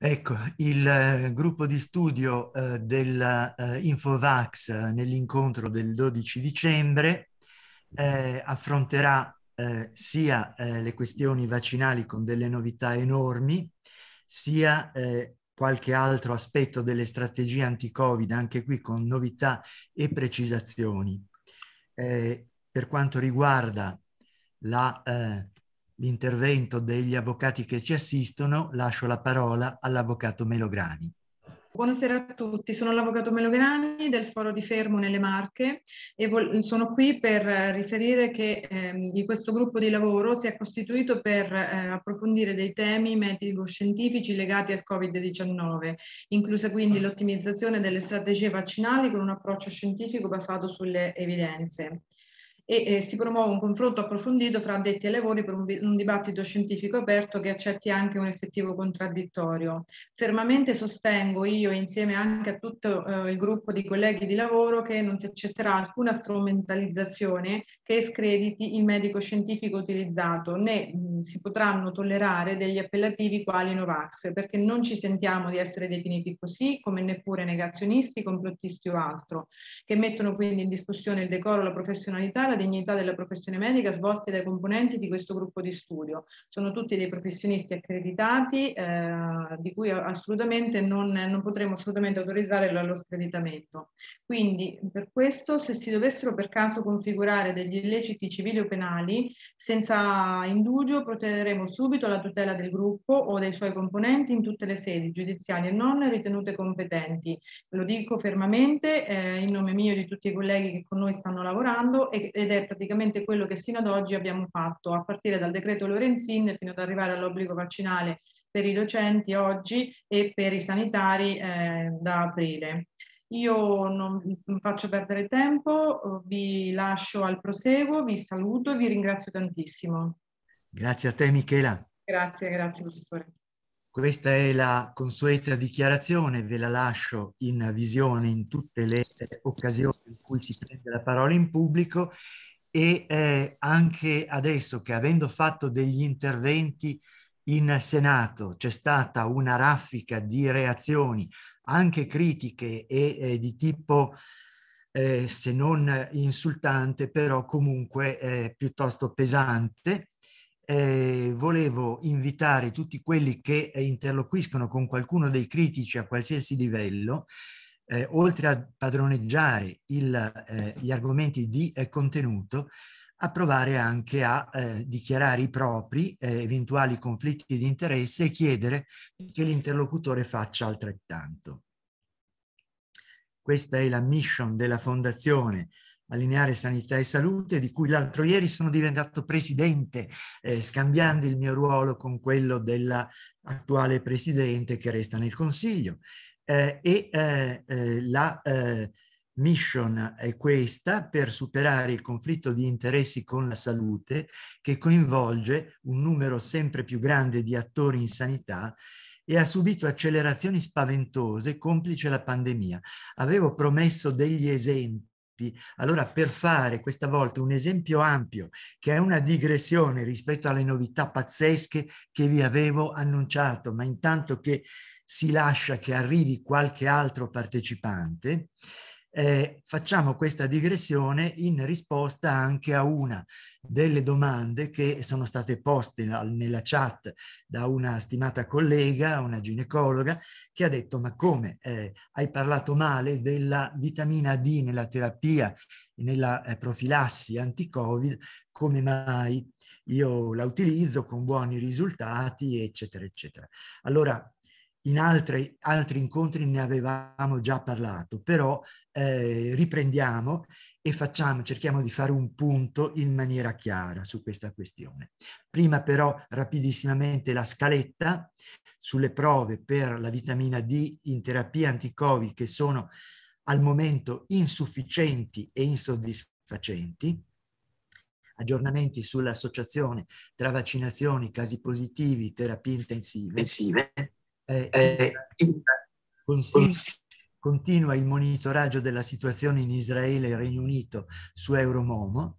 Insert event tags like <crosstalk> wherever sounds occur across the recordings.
Ecco, il eh, gruppo di studio eh, dell'Infovax eh, eh, nell'incontro del 12 dicembre eh, affronterà eh, sia le questioni vaccinali con delle novità enormi, sia qualche altro aspetto delle strategie anti-Covid, anche qui con novità e precisazioni. per quanto riguarda la l'intervento degli avvocati che ci assistono, lascio la parola all'avvocato Melograni. Buonasera a tutti, sono l'avvocato Melograni del Foro di Fermo nelle Marche e vol- sono qui per eh, riferire che ehm, di questo gruppo di lavoro si è costituito per eh, approfondire dei temi medico-scientifici legati al Covid-19, inclusa quindi l'ottimizzazione delle strategie vaccinali con un approccio scientifico basato sulle evidenze e eh, si promuove un confronto approfondito fra addetti ai lavori per un, un, dibattito scientifico aperto che accetti anche un effettivo contraddittorio. Fermamente sostengo io insieme anche a tutto eh, il gruppo di colleghi di lavoro che non si accetterà alcuna strumentalizzazione che escrediti il medico scientifico utilizzato né mh, mm, si potranno tollerare degli appellativi quali Novax perché non ci sentiamo di essere definiti così come neppure negazionisti, complottisti o altro che mettono quindi in discussione il decoro, la professionalità, la dignità della professione medica svolti dai componenti di questo gruppo di studio. Sono tutti dei professionisti accreditati eh, di cui assolutamente non, non potremo assolutamente autorizzare lo screditamento. Quindi per questo se si dovessero per caso configurare degli illeciti civili o penali, senza indugio procederemo subito alla tutela del gruppo o dei suoi componenti in tutte le sedi giudiziarie non ritenute competenti. Lo dico fermamente eh, in nome mio e di tutti i colleghi che con noi stanno lavorando e, e ed è praticamente quello che sino ad oggi abbiamo fatto, a partire dal decreto Lorenzin fino ad arrivare all'obbligo vaccinale per i docenti oggi e per i sanitari eh, da aprile. Io non faccio perdere tempo, vi lascio al proseguo, vi saluto e vi ringrazio tantissimo. Grazie a te Michela. Grazie, grazie professore. Questa è la consueta dichiarazione, ve la lascio in visione in tutte le occasioni in cui si prende la parola in pubblico e eh, anche adesso che avendo fatto degli interventi in Senato c'è stata una raffica di reazioni, anche critiche e eh, di tipo eh, se non insultante, però comunque eh, piuttosto pesante, eh, volevo invitare tutti quelli che eh, interloquiscono con qualcuno dei critici a qualsiasi livello, eh, oltre a padroneggiare il, eh, gli argomenti di eh, contenuto, a provare anche a eh, dichiarare i propri eventuali conflitti di interesse e chiedere che l'interlocutore faccia altrettanto. Questa è la mission della Fondazione allineare sanità e salute, di cui l'altro ieri sono diventato presidente, eh, scambiando il mio ruolo con quello dell'attuale presidente che resta nel Consiglio. Eh, e eh, eh la eh, mission è questa per superare il conflitto di interessi con la salute che coinvolge un numero sempre più grande di attori in sanità e ha subito accelerazioni spaventose complice la pandemia. Avevo promesso degli esempi tempi. Allora, per fare questa volta un esempio ampio, che è una digressione rispetto alle novità pazzesche che vi avevo annunciato, ma intanto che si lascia che arrivi qualche altro partecipante, eh, facciamo questa digressione in risposta anche a una delle domande che sono state poste nella chat da una stimata collega, una ginecologa, che ha detto ma come eh, hai parlato male della vitamina D nella terapia, nella eh, profilassi anti-covid, come mai io la utilizzo con buoni risultati, eccetera, eccetera. Allora, in altre, altri incontri ne avevamo già parlato, però eh, riprendiamo e facciamo, cerchiamo di fare un punto in maniera chiara su questa questione. Prima però rapidissimamente la scaletta sulle prove per la vitamina D in terapia anticovid che sono al momento insufficienti e insoddisfacenti aggiornamenti sull'associazione tra vaccinazioni, casi positivi, terapie intensive. intensive eh, eh, eh continua il monitoraggio della situazione in Israele e Regno Unito su Euromomo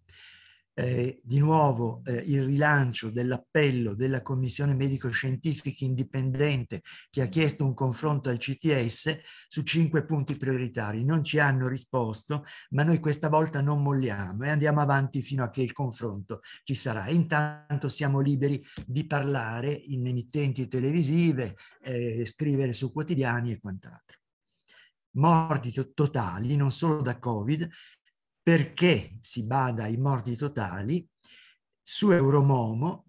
eh, di nuovo eh, il rilancio dell'appello della Commissione Medico-Scientifica Indipendente che ha mm-hmm. chiesto un confronto al CTS su cinque punti prioritari. Non ci hanno risposto, ma noi questa volta non molliamo e andiamo avanti fino a che il confronto ci sarà. Intanto siamo liberi di parlare in emittenti televisive, eh, scrivere su quotidiani e quant'altro morti totali, non solo da Covid, perché si bada ai morti totali, su Euromomo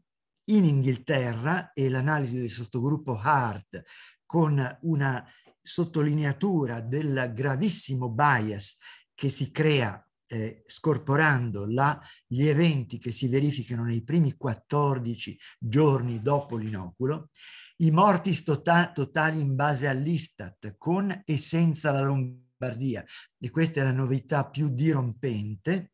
in Inghilterra e l'analisi del sottogruppo Hart con una sottolineatura del gravissimo bias che si crea eh, scorporando la, gli eventi che si verificano nei primi 14 giorni dopo l'inoculo, i morti totali in base all'Istat con e senza la lunghezza Bardia. E questa è la novità più dirompente.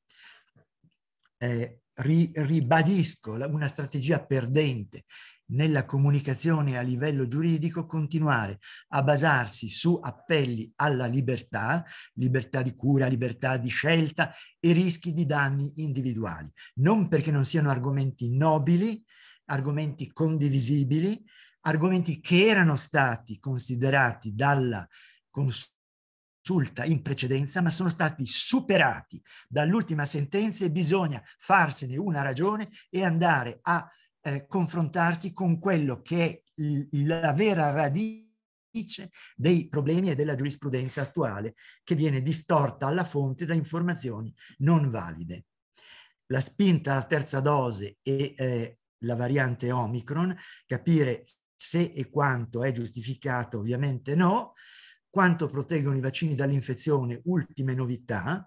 Eh, ri, ribadisco, una strategia perdente nella comunicazione a livello giuridico continuare a basarsi su appelli alla libertà, libertà di cura, libertà di scelta e rischi di danni individuali. Non perché non siano argomenti nobili, argomenti condivisibili, argomenti che erano stati considerati dalla Consulta risulta in precedenza, ma sono stati superati dall'ultima sentenza e bisogna farsene una ragione e andare a eh, confrontarsi con quello che è la vera radice dei problemi e della giurisprudenza attuale che viene distorta alla fonte da informazioni non valide. La spinta alla terza dose e eh, la variante Omicron, capire se e quanto è giustificato, ovviamente no, quanto proteggono i vaccini dall'infezione, ultime novità.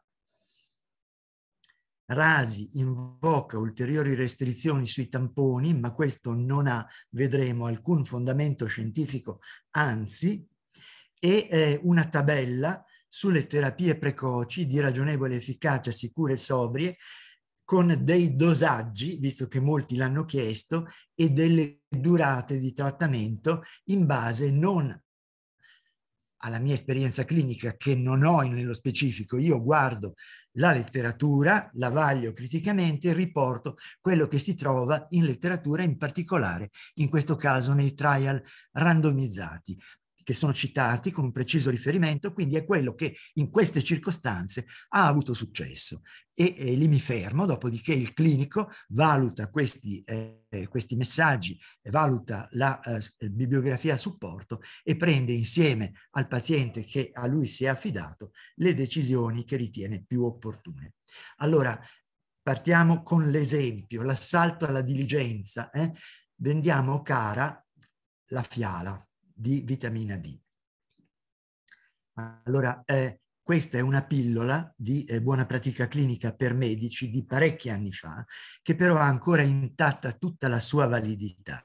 Rasi invoca ulteriori restrizioni sui tamponi, ma questo non ha, vedremo, alcun fondamento scientifico, anzi, e eh, una tabella sulle terapie precoci di ragionevole efficacia, sicure e sobrie, con dei dosaggi, visto che molti l'hanno chiesto, e delle durate di trattamento in base non alla mia esperienza clinica che non ho nello specifico, io guardo la letteratura, la vaglio criticamente e riporto quello che si trova in letteratura, in particolare in questo caso nei trial randomizzati che sono citati con un preciso riferimento, quindi è quello che in queste circostanze ha avuto successo. E, e lì mi fermo, dopodiché il clinico valuta questi, eh, questi messaggi, valuta la eh, eh bibliografia a supporto e prende insieme al paziente che a lui si è affidato le decisioni che ritiene più opportune. Allora, partiamo con l'esempio, l'assalto alla diligenza. Eh? Vendiamo cara la fiala di vitamina D. Allora, eh, questa è una pillola di eh, buona pratica clinica per medici di parecchi anni fa, che però ha ancora intatta tutta la sua validità.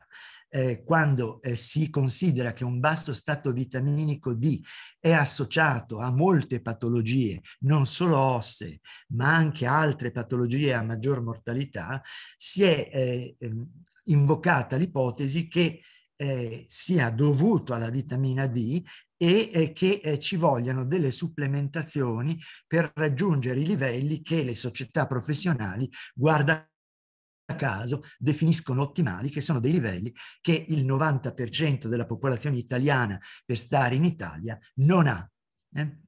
Eh, quando eh, si considera che un basso stato vitaminico D è associato a molte patologie, non solo osse, ma anche altre patologie a maggior mortalità, si è eh, ehm, invocata l'ipotesi che eh, sia dovuto alla vitamina D e eh, che eh, ci vogliano delle supplementazioni per raggiungere i livelli che le società professionali, guarda caso, definiscono ottimali, che sono dei livelli che il 90% della popolazione italiana per stare in Italia non ha. Eh?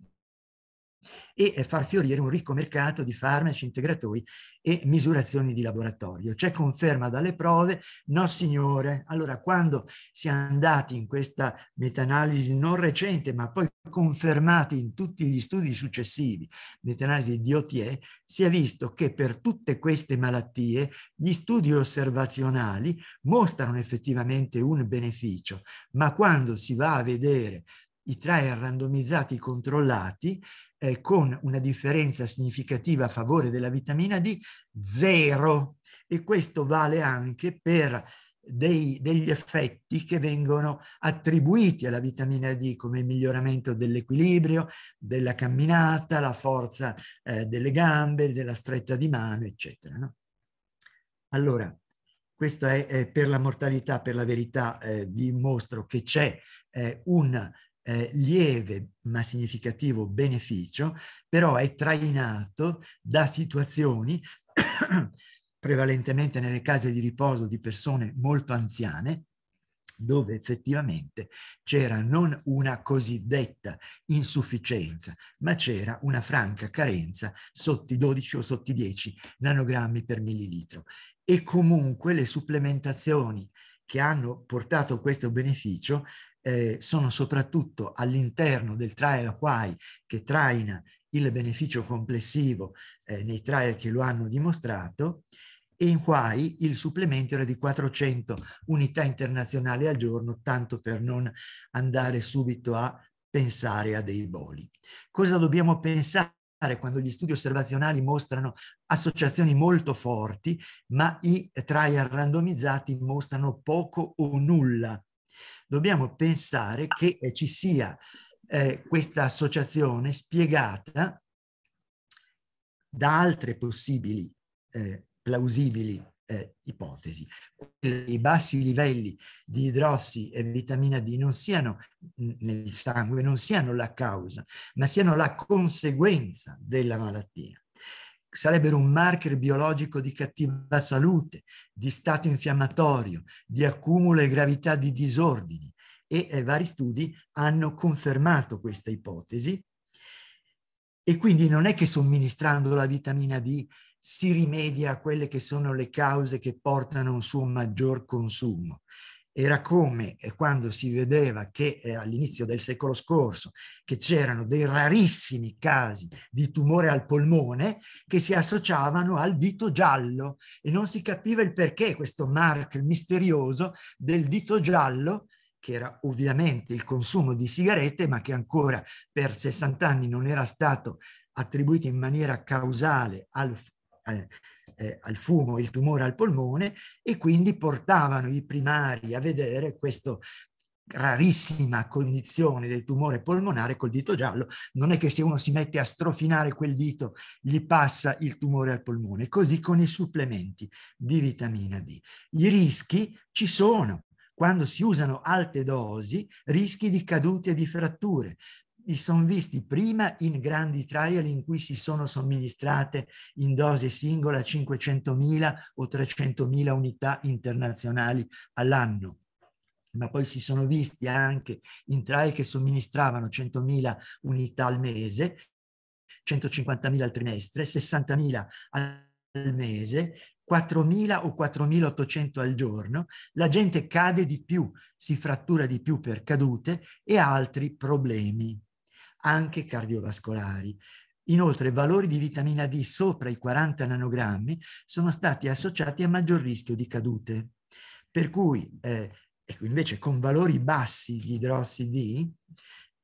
e far fiorire un ricco mercato di farmaci integratori e misurazioni di laboratorio. C'è conferma dalle prove? No, signore. Allora, quando si è andati in questa metanalisi non recente, ma poi confermati in tutti gli studi successivi, metanalisi di OTE, si è visto che per tutte queste malattie gli studi osservazionali mostrano effettivamente un beneficio, ma quando si va a vedere i trial randomizzati controllati eh, con una differenza significativa a favore della vitamina D, zero. E questo vale anche per dei, degli effetti che vengono attribuiti alla vitamina D come il miglioramento dell'equilibrio, della camminata, la forza eh, delle gambe, della stretta di mano, eccetera. No? Allora, questo è eh, per la mortalità, per la verità eh, vi mostro che c'è eh, un eh, lieve ma significativo beneficio, però è trainato da situazioni <coughs> prevalentemente nelle case di riposo di persone molto anziane, dove effettivamente c'era non una cosiddetta insufficienza, ma c'era una franca carenza sotto i 12 o sotto i 10 nanogrammi per millilitro. E comunque le supplementazioni che hanno portato questo beneficio eh, sono soprattutto all'interno del trial acquai che traina il beneficio complessivo eh, nei trial che lo hanno dimostrato e in quai il supplemento era di 400 unità internazionali al giorno, tanto per non andare subito a pensare a dei voli. Cosa dobbiamo pensare? quando gli studi osservazionali mostrano associazioni molto forti, ma i trial randomizzati mostrano poco o nulla dobbiamo pensare che eh, ci sia eh, questa associazione spiegata da altre possibili eh, plausibili eh, ipotesi. I bassi livelli di idrossi e vitamina D non siano nel sangue, non siano la causa, ma siano la conseguenza della malattia sarebbero un marker biologico di cattiva salute, di stato infiammatorio, di accumulo e gravità di disordini e eh, vari studi hanno confermato questa ipotesi e quindi non è che somministrando la vitamina D si rimedia a quelle che sono le cause che portano a un suo maggior consumo, era come eh, quando si vedeva che eh, all'inizio del secolo scorso che c'erano dei rarissimi casi di tumore al polmone che si associavano al dito giallo e non si capiva il perché questo mark misterioso del dito giallo che era ovviamente il consumo di sigarette ma che ancora per 60 anni non era stato attribuito in maniera causale al, eh, eh, al fumo, il tumore al polmone e quindi portavano i primari a vedere questa rarissima condizione del tumore polmonare col dito giallo, non è che se uno si mette a strofinare quel dito gli passa il tumore al polmone, così con i supplementi di vitamina D. I rischi ci sono, quando si usano alte dosi, rischi di cadute e di fratture li sono visti prima in grandi trial in cui si sono somministrate in dose singola 500.000 o 300.000 unità internazionali all'anno ma poi si sono visti anche in trial che somministravano 100.000 unità al mese, 150.000 al trimestre, 60.000 al mese, 4.000 o 4.800 al giorno, la gente cade di più, si frattura di più per cadute e altri problemi anche cardiovascolari. Inoltre, valori di vitamina D sopra i 40 nanogrammi sono stati associati a maggior rischio di cadute. Per cui, eh, invece, con valori bassi di idrossi D,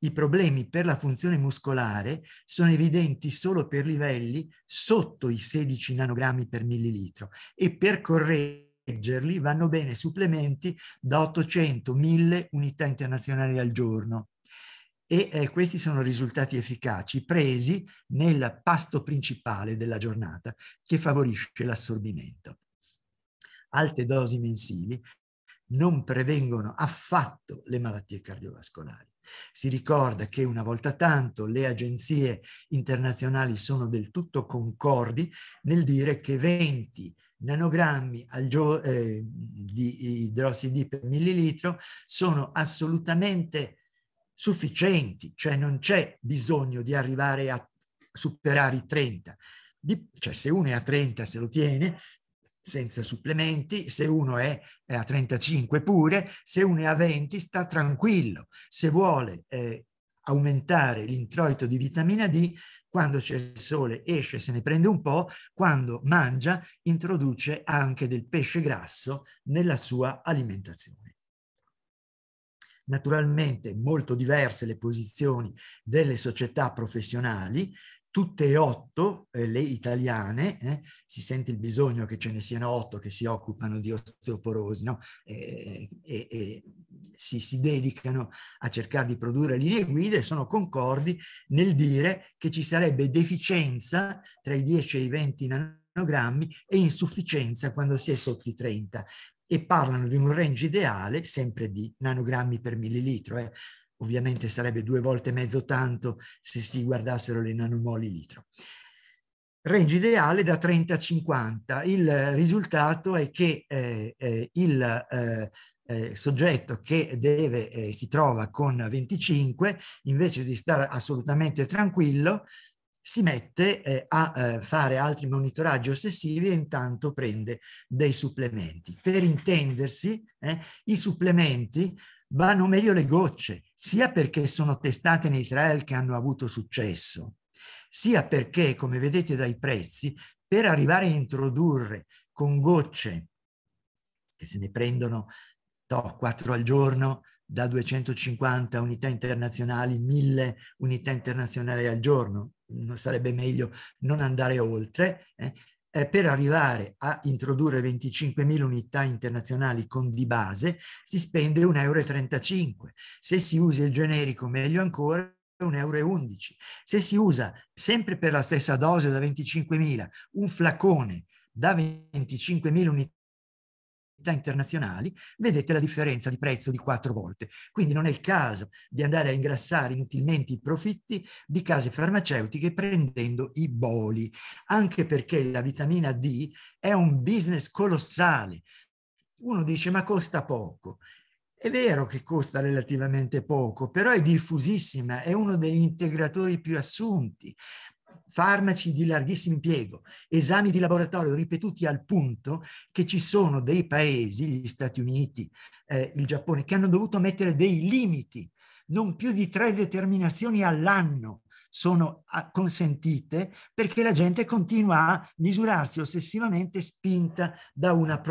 i problemi per la funzione muscolare sono evidenti solo per livelli sotto i 16 nanogrammi per millilitro e per correggerli vanno bene supplementi da 800-1000 unità internazionali al giorno e eh, questi sono risultati efficaci presi nel pasto principale della giornata che favorisce l'assorbimento. Alte dosi mensili non prevengono affatto le malattie cardiovascolari. Si ricorda che una volta tanto le agenzie internazionali sono del tutto concordi nel dire che 20 nanogrammi eh, di idrossidi per millilitro sono assolutamente sufficienti, cioè non c'è bisogno di arrivare a superare i 30. Di, cioè se uno è a 30 se lo tiene senza supplementi, se uno è, è a 35 pure, se uno è a 20 sta tranquillo, se vuole eh, aumentare l'introito di vitamina D, quando c'è il sole esce, se ne prende un po', quando mangia introduce anche del pesce grasso nella sua alimentazione. Naturalmente molto diverse le posizioni delle società professionali, tutte e otto eh, le italiane, eh, si sente il bisogno che ce ne siano otto che si occupano di osteoporosi no? e, e, e si, si, dedicano a cercare di produrre linee guida e sono concordi nel dire che ci sarebbe deficienza tra i 10 e i 20 nanogrammi e insufficienza quando si è sotto i 30 e parlano di un range ideale, sempre di nanogrammi per millilitro, eh. ovviamente sarebbe due volte e mezzo tanto se si guardassero le nanomoli litro. Range ideale da 30 a 50. Il risultato è che eh, eh, il eh, eh soggetto che deve, eh, si trova con 25, invece di stare assolutamente tranquillo, si mette eh, a eh, fare altri monitoraggi ossessivi e intanto prende dei supplementi. Per intendersi, eh, i supplementi vanno meglio le gocce, sia perché sono testate nei trial che hanno avuto successo, sia perché, come vedete dai prezzi, per arrivare a introdurre con gocce, che se ne prendono to, 4 al giorno, da 250 unità internazionali, 1000 unità internazionali al giorno, non sarebbe meglio non andare oltre, eh, eh per arrivare a introdurre 25.000 unità internazionali con di base si spende 1,35 euro. Se si usa il generico, meglio ancora, 1,11 euro. Se si usa sempre per la stessa dose da 25.000 un flacone da 25.000 unità già internazionali, vedete la differenza di prezzo di quattro volte. Quindi non è il caso di andare a ingrassare inutilmente i profitti di case farmaceutiche prendendo i boli, anche perché la vitamina D è un business colossale. Uno dice ma costa poco. È vero che costa relativamente poco, però è diffusissima, è uno degli integratori più assunti farmaci di larghissimo impiego, esami di laboratorio ripetuti al punto che ci sono dei paesi, gli Stati Uniti, eh, il Giappone, che hanno dovuto mettere dei limiti, non più di tre determinazioni all'anno sono ah, consentite perché la gente continua a misurarsi ossessivamente spinta da una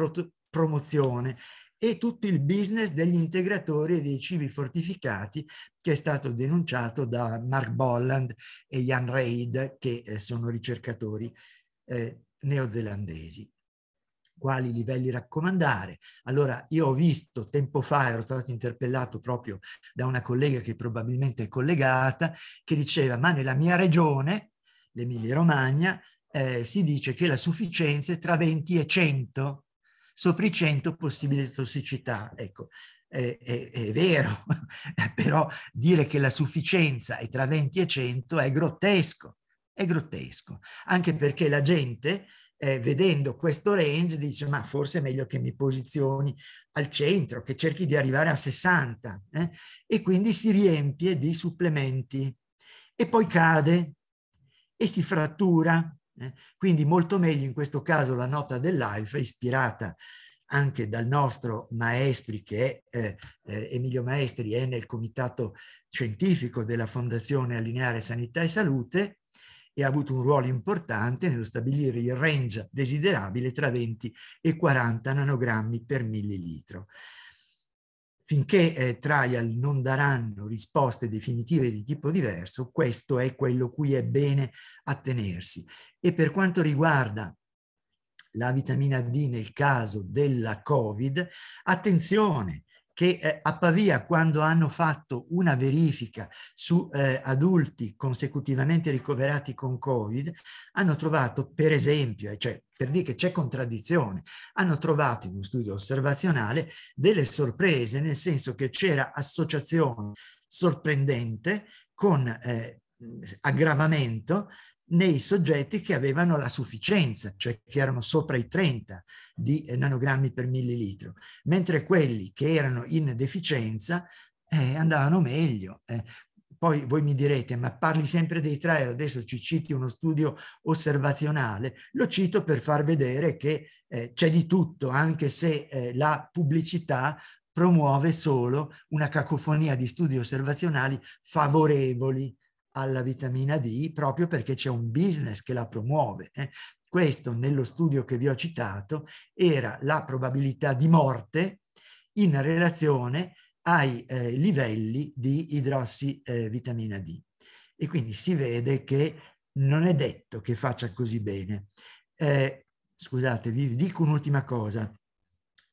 promozione e tutto il business degli integratori e dei cibi fortificati che è stato denunciato da Mark Bolland e Jan Reid, che eh, sono ricercatori eh, neozelandesi. Quali livelli raccomandare? Allora, io ho visto tempo fa, ero stato interpellato proprio da una collega che probabilmente è collegata, che diceva, ma nella mia regione, l'Emilia Romagna, eh, si dice che la sufficienza è tra 20 e 100 sopra i 100 possibili tossicità. Ecco, è, è, è, vero, <laughs> però dire che la sufficienza è tra 20 e 100 è grottesco, è grottesco, anche perché la gente eh, vedendo questo range dice ma forse è meglio che mi posizioni al centro, che cerchi di arrivare a 60 eh? e quindi si riempie di supplementi e poi cade e si frattura eh? Quindi molto meglio in questo caso la nota dell'Alfa ispirata anche dal nostro Maestri, che è eh, eh, Emilio Maestri, è nel comitato scientifico della Fondazione Allineare Sanità e Salute e ha avuto un ruolo importante nello stabilire il range desiderabile tra 20 e 40 nanogrammi per millilitro finché eh, trial non daranno risposte definitive di tipo diverso, questo è quello cui è bene attenersi. E per quanto riguarda la vitamina D nel caso della Covid, attenzione, che eh, a Pavia quando hanno fatto una verifica su eh, adulti consecutivamente ricoverati con Covid hanno trovato per esempio, eh, cioè per dire che c'è contraddizione, hanno trovato in un studio osservazionale delle sorprese nel senso che c'era associazione sorprendente con eh, aggravamento nei soggetti che avevano la sufficienza, cioè che erano sopra i 30 di eh, nanogrammi per millilitro, mentre quelli che erano in deficienza eh, andavano meglio. Eh. Poi voi mi direte, ma parli sempre dei trial, adesso ci citi uno studio osservazionale, lo cito per far vedere che eh, c'è di tutto, anche se eh, la pubblicità promuove solo una cacofonia di studi osservazionali favorevoli alla vitamina D proprio perché c'è un business che la promuove. Eh. Questo nello studio che vi ho citato era la probabilità di morte in relazione ai eh, livelli di idrossivitamina eh, D. E quindi si vede che non è detto che faccia così bene. Eh, scusate, vi dico un'ultima cosa.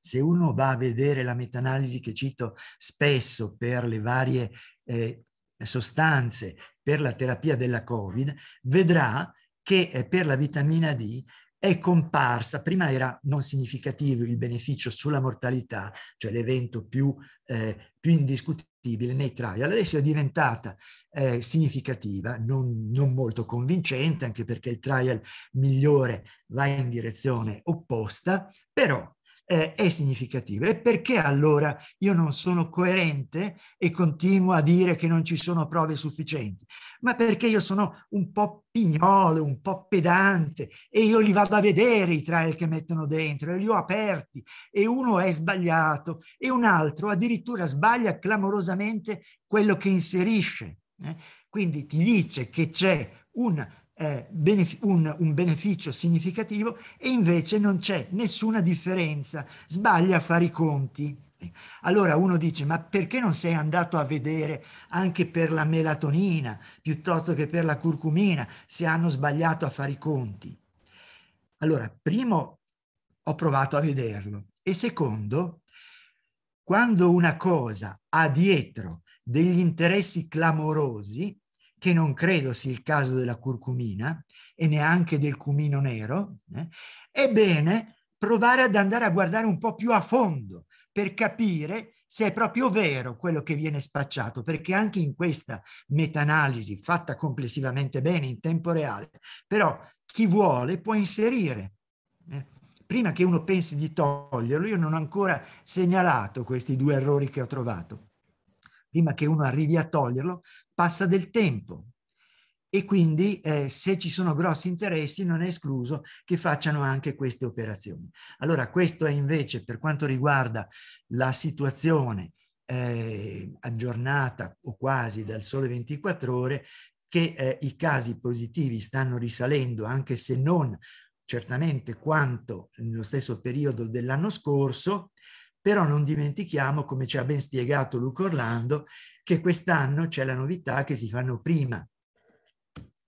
Se uno va a vedere la metanalisi che cito spesso per le varie eh, sostanze per la terapia della Covid, vedrà che eh, per la vitamina D è comparsa, prima era non significativo il beneficio sulla mortalità, cioè l'evento più, eh, più indiscutibile nei trial, adesso è diventata eh, significativa, non, non, molto convincente, anche perché il trial migliore va in direzione opposta, però eh, è significativa. E perché allora io non sono coerente e continuo a dire che non ci sono prove sufficienti? Ma perché io sono un po' pignolo, un po' pedante e io li vado a vedere i trial che mettono dentro e li ho aperti e uno è sbagliato e un altro addirittura sbaglia clamorosamente quello che inserisce. Eh? Quindi ti dice che c'è un eh, un, un, beneficio significativo e invece non c'è nessuna differenza, sbaglia a fare i conti. Allora uno dice ma perché non sei andato a vedere anche per la melatonina piuttosto che per la curcumina se hanno sbagliato a fare i conti? Allora, primo ho provato a vederlo e secondo, quando una cosa ha dietro degli interessi clamorosi, che non credo sia il caso della curcumina e neanche del cumino nero, eh, è provare ad andare a guardare un po' più a fondo per capire se è proprio vero quello che viene spacciato, perché anche in questa meta-analisi fatta complessivamente bene in tempo reale, però chi vuole può inserire. Eh, prima che uno pensi di toglierlo, io non ho ancora segnalato questi due errori che ho trovato prima che uno arrivi a toglierlo, passa del tempo. E quindi eh, se ci sono grossi interessi non è escluso che facciano anche queste operazioni. Allora questo è invece per quanto riguarda la situazione eh, aggiornata o quasi dal sole 24 ore che eh, i casi positivi stanno risalendo anche se non certamente quanto nello stesso periodo dell'anno scorso, però non dimentichiamo, come ci ha ben spiegato Luca Orlando, che quest'anno c'è la novità che si fanno prima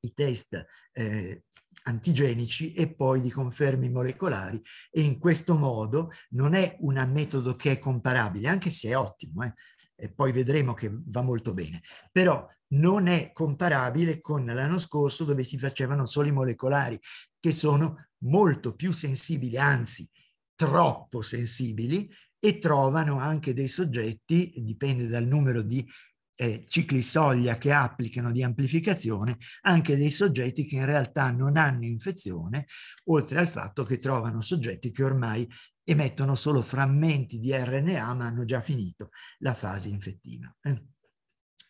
i test eh, antigenici e poi di confermi molecolari e in questo modo non è un metodo che è comparabile, anche se è ottimo, eh? e poi vedremo che va molto bene, però non è comparabile con l'anno scorso dove si facevano solo i molecolari, che sono molto più sensibili, anzi troppo sensibili, e trovano anche dei soggetti, dipende dal numero di eh, cicli soglia che applicano di amplificazione, anche dei soggetti che in realtà non hanno infezione, oltre al fatto che trovano soggetti che ormai emettono solo frammenti di RNA ma hanno già finito la fase infettiva. Eh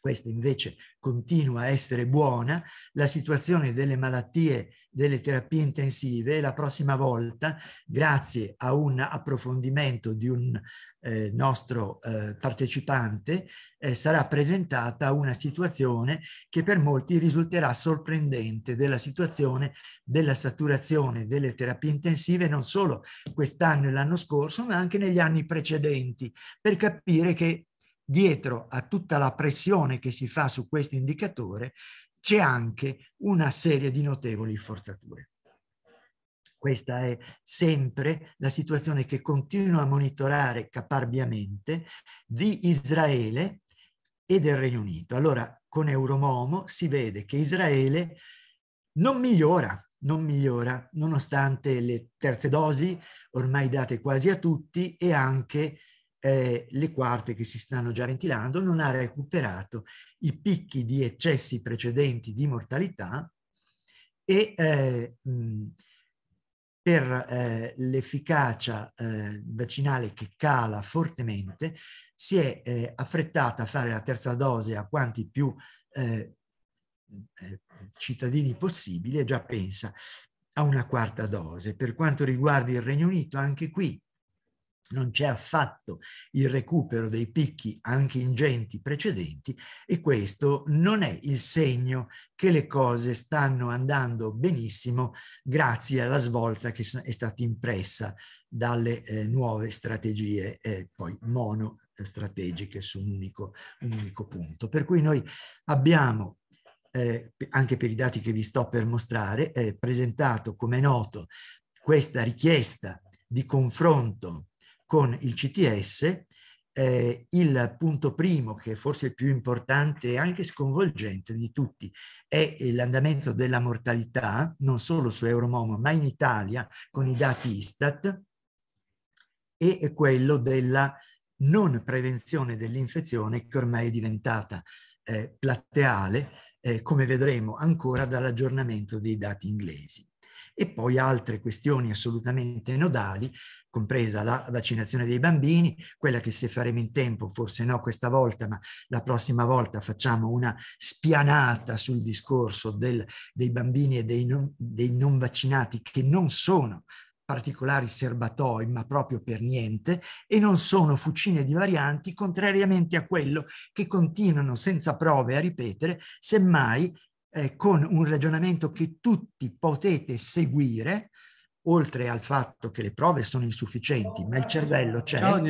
questa invece continua a essere buona, la situazione delle malattie, delle terapie intensive la prossima volta, grazie a un approfondimento di un eh, nostro eh, partecipante, eh, sarà presentata una situazione che per molti risulterà sorprendente della situazione della saturazione delle terapie intensive non solo quest'anno e l'anno scorso, ma anche negli anni precedenti, per capire che dietro a tutta la pressione che si fa su questo indicatore c'è anche una serie di notevoli forzature. Questa è sempre la situazione che continua a monitorare caparbiamente di Israele e del Regno Unito. Allora, con Euromomo si vede che Israele non migliora, non migliora, nonostante le terze dosi ormai date quasi a tutti e anche eh, le quarte che si stanno già ventilando, non ha recuperato i picchi di eccessi precedenti di mortalità e eh, mh, per eh, l'efficacia eh, vaccinale che cala fortemente, si è eh, affrettata a fare la terza dose a quanti più eh, cittadini possibile, già pensa a una quarta dose. Per quanto riguarda il Regno Unito, anche qui non c'è affatto il recupero dei picchi anche ingenti precedenti e questo non è il segno che le cose stanno andando benissimo grazie alla svolta che è stata impressa dalle eh, nuove strategie eh, poi monostrategiche eh, su un unico, un unico punto. Per cui noi abbiamo eh, anche per i dati che vi sto per mostrare, eh, presentato come noto questa richiesta di confronto con il CTS, eh, il punto primo, che è forse il più importante e anche sconvolgente di tutti, è eh, l'andamento della mortalità, non solo su Euromomo, ma in Italia, con i dati Istat, e quello della non prevenzione dell'infezione che ormai è diventata eh, plateale, eh, come vedremo ancora dall'aggiornamento dei dati inglesi e poi altre questioni assolutamente nodali, compresa la vaccinazione dei bambini, quella che se faremo in tempo, forse no questa volta, ma la prossima volta facciamo una spianata sul discorso del, dei bambini e dei non, dei non vaccinati che non sono particolari serbatoi, ma proprio per niente, e non sono fucine di varianti, contrariamente a quello che continuano senza prove a ripetere, semmai eh, con un ragionamento che tutti potete seguire, oltre al fatto che le prove sono insufficienti, ma il cervello c'è, Ciao,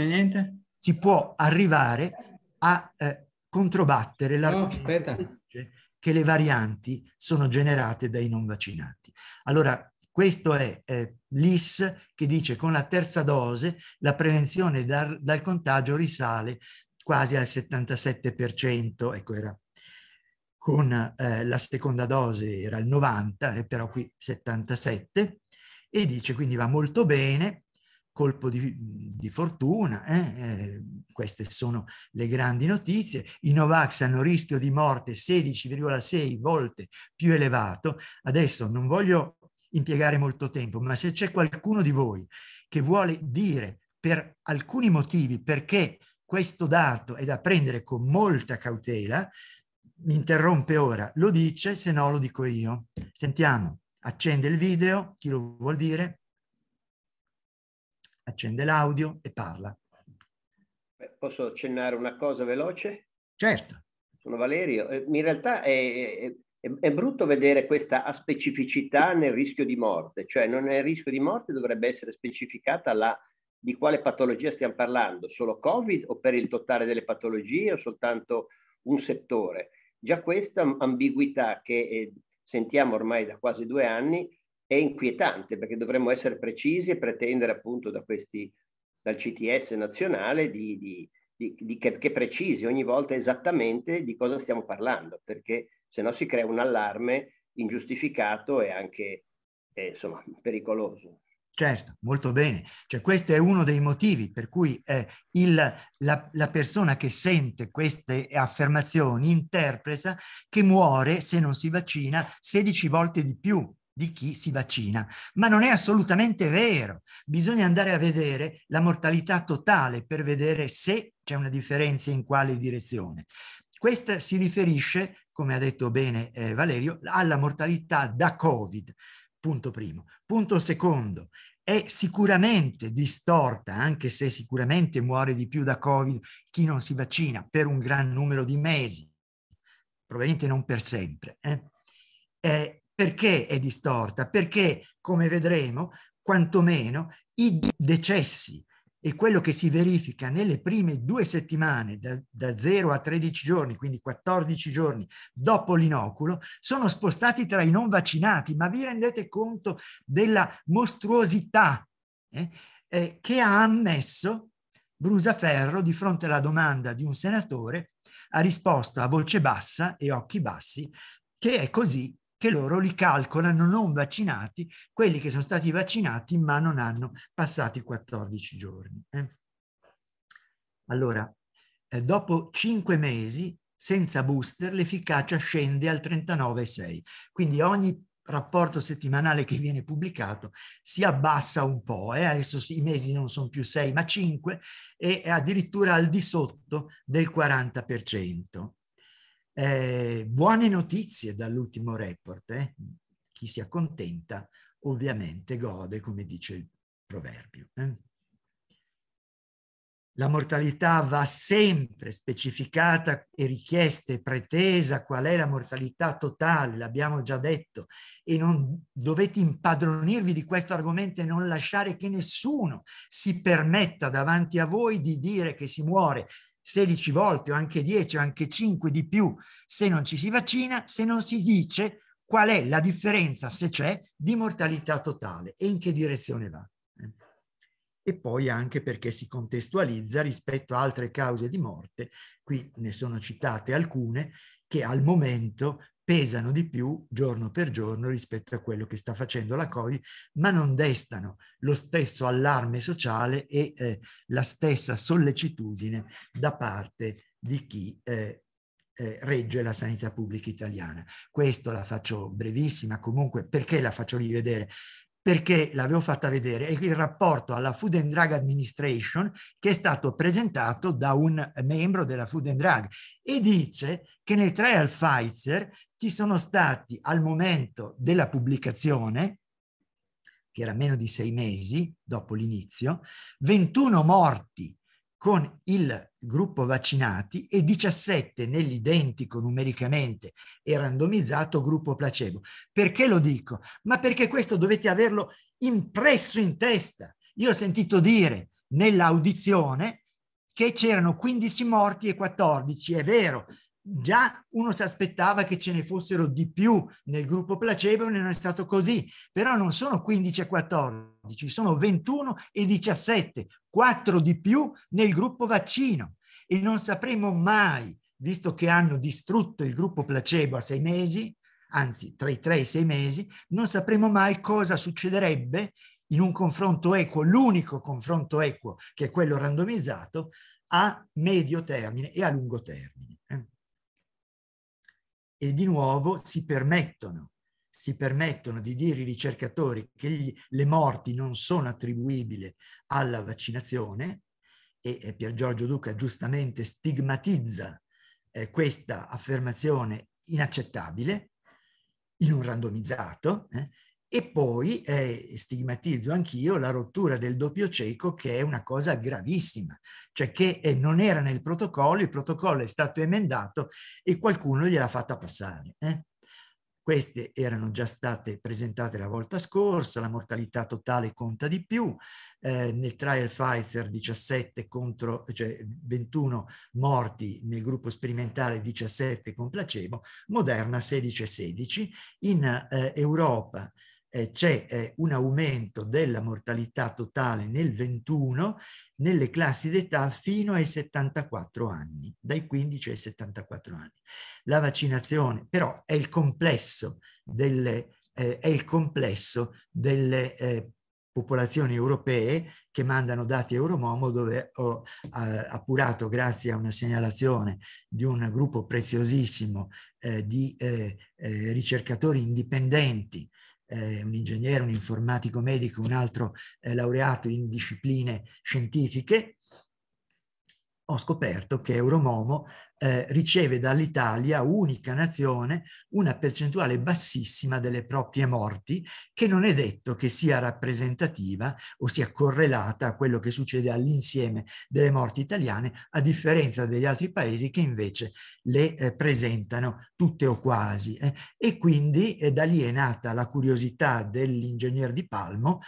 si può arrivare a eh, controbattere oh, l'argomento no, che le varianti sono generate dai non vaccinati. Allora, questo è eh, l'IS che dice con la terza dose la prevenzione da, dal contagio risale quasi al 77%, ecco era con eh, la seconda dose era il 90, e eh, però qui 77, e dice quindi va molto bene, colpo di, di fortuna, eh? Eh, queste sono le grandi notizie, i Novax hanno rischio di morte 16,6 volte più elevato, adesso non voglio impiegare molto tempo, ma se c'è qualcuno di voi che vuole dire per alcuni motivi perché questo dato è da prendere con molta cautela, mi interrompe ora, lo dice, se no lo dico io. Sentiamo, accende il video, chi lo vuol dire, accende l'audio e parla. Posso accennare una cosa veloce? Certo. Sono Valerio. Eh, in realtà è, è, è brutto vedere questa aspecificità nel rischio di morte, cioè non è il rischio di morte, dovrebbe essere specificata la di quale patologia stiamo parlando, solo Covid o per il totale delle patologie o soltanto un settore. Già questa ambiguità che eh, sentiamo ormai da quasi due anni è inquietante perché dovremmo essere precisi e pretendere appunto da questi, dal CTS nazionale di, di, di, di che, che, precisi ogni volta esattamente di cosa stiamo parlando, perché se no si crea un allarme ingiustificato e anche eh, insomma, pericoloso. Certo, molto bene. Cioè, questo è uno dei motivi per cui eh, il, la, la, persona che sente queste affermazioni interpreta che muore se non si vaccina 16 volte di più di chi si vaccina. Ma non è assolutamente vero. Bisogna andare a vedere la mortalità totale per vedere se c'è una differenza in quale direzione. Questa si riferisce, come ha detto bene eh, Valerio, alla mortalità da Covid punto primo. Punto secondo, è sicuramente distorta, anche se sicuramente muore di più da Covid chi non si vaccina per un gran numero di mesi, probabilmente non per sempre. Eh? Eh, perché è distorta? Perché, come vedremo, quantomeno i decessi e quello che si verifica nelle prime due settimane, da, da 0 a 13 giorni, quindi 14 giorni dopo l'inoculo, sono spostati tra i non vaccinati, ma vi rendete conto della mostruosità eh, eh, che ha ammesso Brusaferro di fronte alla domanda di un senatore, ha risposto a voce bassa e occhi bassi che è così che loro li calcolano non vaccinati, quelli che sono stati vaccinati ma non hanno passato i 14 giorni. Eh? Allora, eh, dopo 5 mesi senza booster l'efficacia scende al 39,6, quindi ogni rapporto settimanale che viene pubblicato si abbassa un po', eh? adesso i mesi non sono più 6 ma 5 e addirittura al di sotto del 40%. Eh, buone notizie dall'ultimo report. Eh? Chi si accontenta ovviamente gode, come dice il proverbio. Eh? La mortalità va sempre specificata e richiesta e pretesa qual è la mortalità totale, l'abbiamo già detto, e non dovete impadronirvi di questo argomento e non lasciare che nessuno si permetta davanti a voi di dire che si muore 16 volte o anche 10 o anche 5 di più se non ci si vaccina, se non si dice qual è la differenza, se c'è, di mortalità totale e in che direzione va. Eh? E poi anche perché si contestualizza rispetto a altre cause di morte, qui ne sono citate alcune, che al momento pesano di più giorno per giorno rispetto a quello che sta facendo la Covid, ma non destano lo stesso allarme sociale e eh, la stessa sollecitudine da parte di chi eh, eh, regge la sanità pubblica italiana. Questo la faccio brevissima, comunque perché la faccio rivedere? perché l'avevo fatta vedere, è il rapporto alla Food and Drug Administration che è stato presentato da un membro della Food and Drug e dice che nei trial Pfizer ci sono stati al momento della pubblicazione, che era meno di sei mesi dopo l'inizio, 21 morti con il gruppo vaccinati e 17 nell'identico numericamente e randomizzato gruppo placebo. Perché lo dico? Ma perché questo dovete averlo impresso in testa. Io ho sentito dire nell'audizione che c'erano 15 morti e 14, è vero, già uno si aspettava che ce ne fossero di più nel gruppo placebo, e non è stato così, però non sono 15 e 14, sono 21 e 17, 4 di più nel gruppo vaccino e non sapremo mai, visto che hanno distrutto il gruppo placebo a sei mesi, anzi tra i tre e i sei mesi, non sapremo mai cosa succederebbe in un confronto equo, l'unico confronto equo che è quello randomizzato, a medio termine e a lungo termine e di nuovo si permettono, si permettono di dire ai ricercatori che gli, le morti non sono attribuibili alla vaccinazione e, e Pier Giorgio Duca giustamente stigmatizza eh, questa affermazione inaccettabile in un randomizzato eh, e poi eh, stigmatizzo anch'io la rottura del doppio cieco che è una cosa gravissima, cioè che eh, non era nel protocollo, il protocollo è stato emendato e qualcuno gliel'ha fatta passare. Eh? Queste erano già state presentate la volta scorsa, la mortalità totale conta di più, eh, nel trial Pfizer 17 contro, cioè 21 morti nel gruppo sperimentale 17 con placebo, Moderna 16 e 16, in eh, Europa eh, c'è eh, un aumento della mortalità totale nel 21 nelle classi d'età fino ai 74 anni, dai 15 ai 74 anni. La vaccinazione però è il complesso delle, eh, è il complesso delle eh, popolazioni europee che mandano dati a Euromomo dove ho eh, appurato grazie a una segnalazione di un gruppo preziosissimo eh, di eh, eh ricercatori indipendenti eh, un ingegnere, un informatico medico, un altro eh, laureato in discipline scientifiche, ho scoperto che Euromomo eh, riceve dall'Italia, unica nazione, una percentuale bassissima delle proprie morti, che non è detto che sia rappresentativa o sia correlata a quello che succede all'insieme delle morti italiane, a differenza degli altri paesi che invece le eh, presentano tutte o quasi. Eh. E quindi eh, da lì è nata la curiosità dell'ingegner Di Palmo,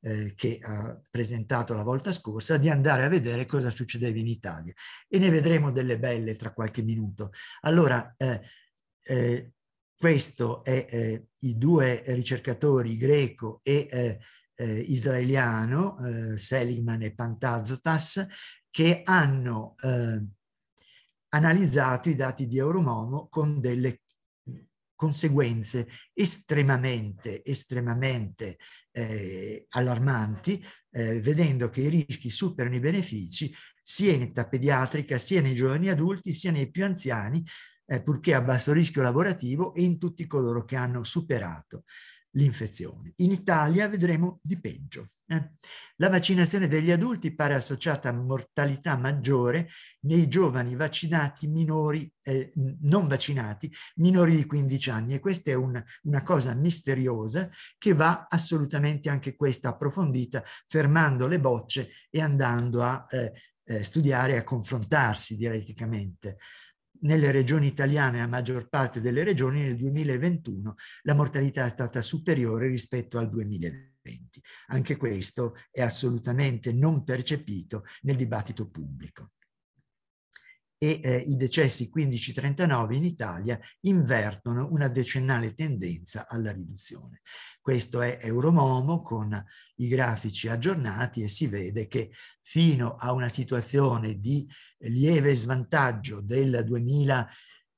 eh, che ha presentato la volta scorsa, di andare a vedere cosa succedeva in Italia. E ne vedremo delle belle tra qualche minuto. Allora, eh, eh, questo è eh, i due ricercatori greco e eh, eh, israeliano, eh, Seligman e Pantazotas, che hanno analizzato i dati di Euromomo con delle conseguenze estremamente, estremamente eh, allarmanti, eh, vedendo che i rischi superano i benefici sia in età pediatrica, sia nei giovani adulti, sia nei più anziani, eh, purché a basso rischio lavorativo e in tutti coloro che hanno superato l'infezione. In Italia vedremo di peggio. Eh? La vaccinazione degli adulti pare associata a mortalità maggiore nei giovani vaccinati minori, eh, non vaccinati, minori di 15 anni. E questa è un, una cosa misteriosa che va assolutamente anche questa approfondita, fermando le bocce e andando a eh, eh studiare e a confrontarsi dialetticamente nelle regioni italiane, la maggior parte delle regioni, nel 2021 la mortalità è stata superiore rispetto al 2020. Anche questo è assolutamente non percepito nel dibattito pubblico e eh, i decessi 15-39 in Italia invertono una decennale tendenza alla riduzione. Questo è Euromomo con i grafici aggiornati e si vede che fino a una situazione di lieve svantaggio del 2000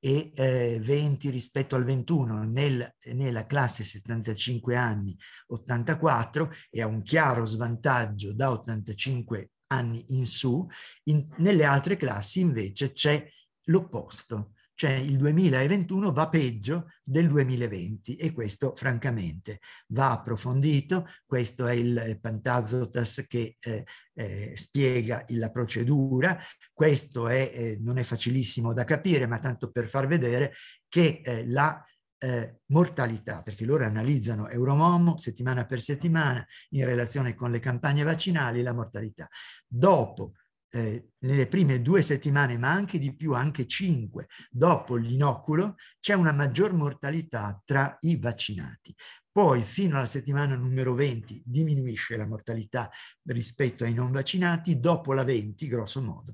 e eh, 20 rispetto al 21 nel, nella classe 75 anni 84 e a un chiaro svantaggio da 85 anni in su, in, nelle altre classi invece c'è l'opposto, cioè il 2021 va peggio del 2020 e questo francamente va approfondito, questo è il Pantazotas che eh, eh, spiega la procedura, questo è, eh, non è facilissimo da capire ma tanto per far vedere che eh, la eh, mortalità, perché loro analizzano Euromommo settimana per settimana in relazione con le campagne vaccinali la mortalità. Dopo, eh, nelle prime due settimane, ma anche di più, anche cinque, dopo l'inoculo, c'è una maggior mortalità tra i vaccinati. Poi fino alla settimana numero 20 diminuisce la mortalità rispetto ai non vaccinati, dopo la 20, grosso modo,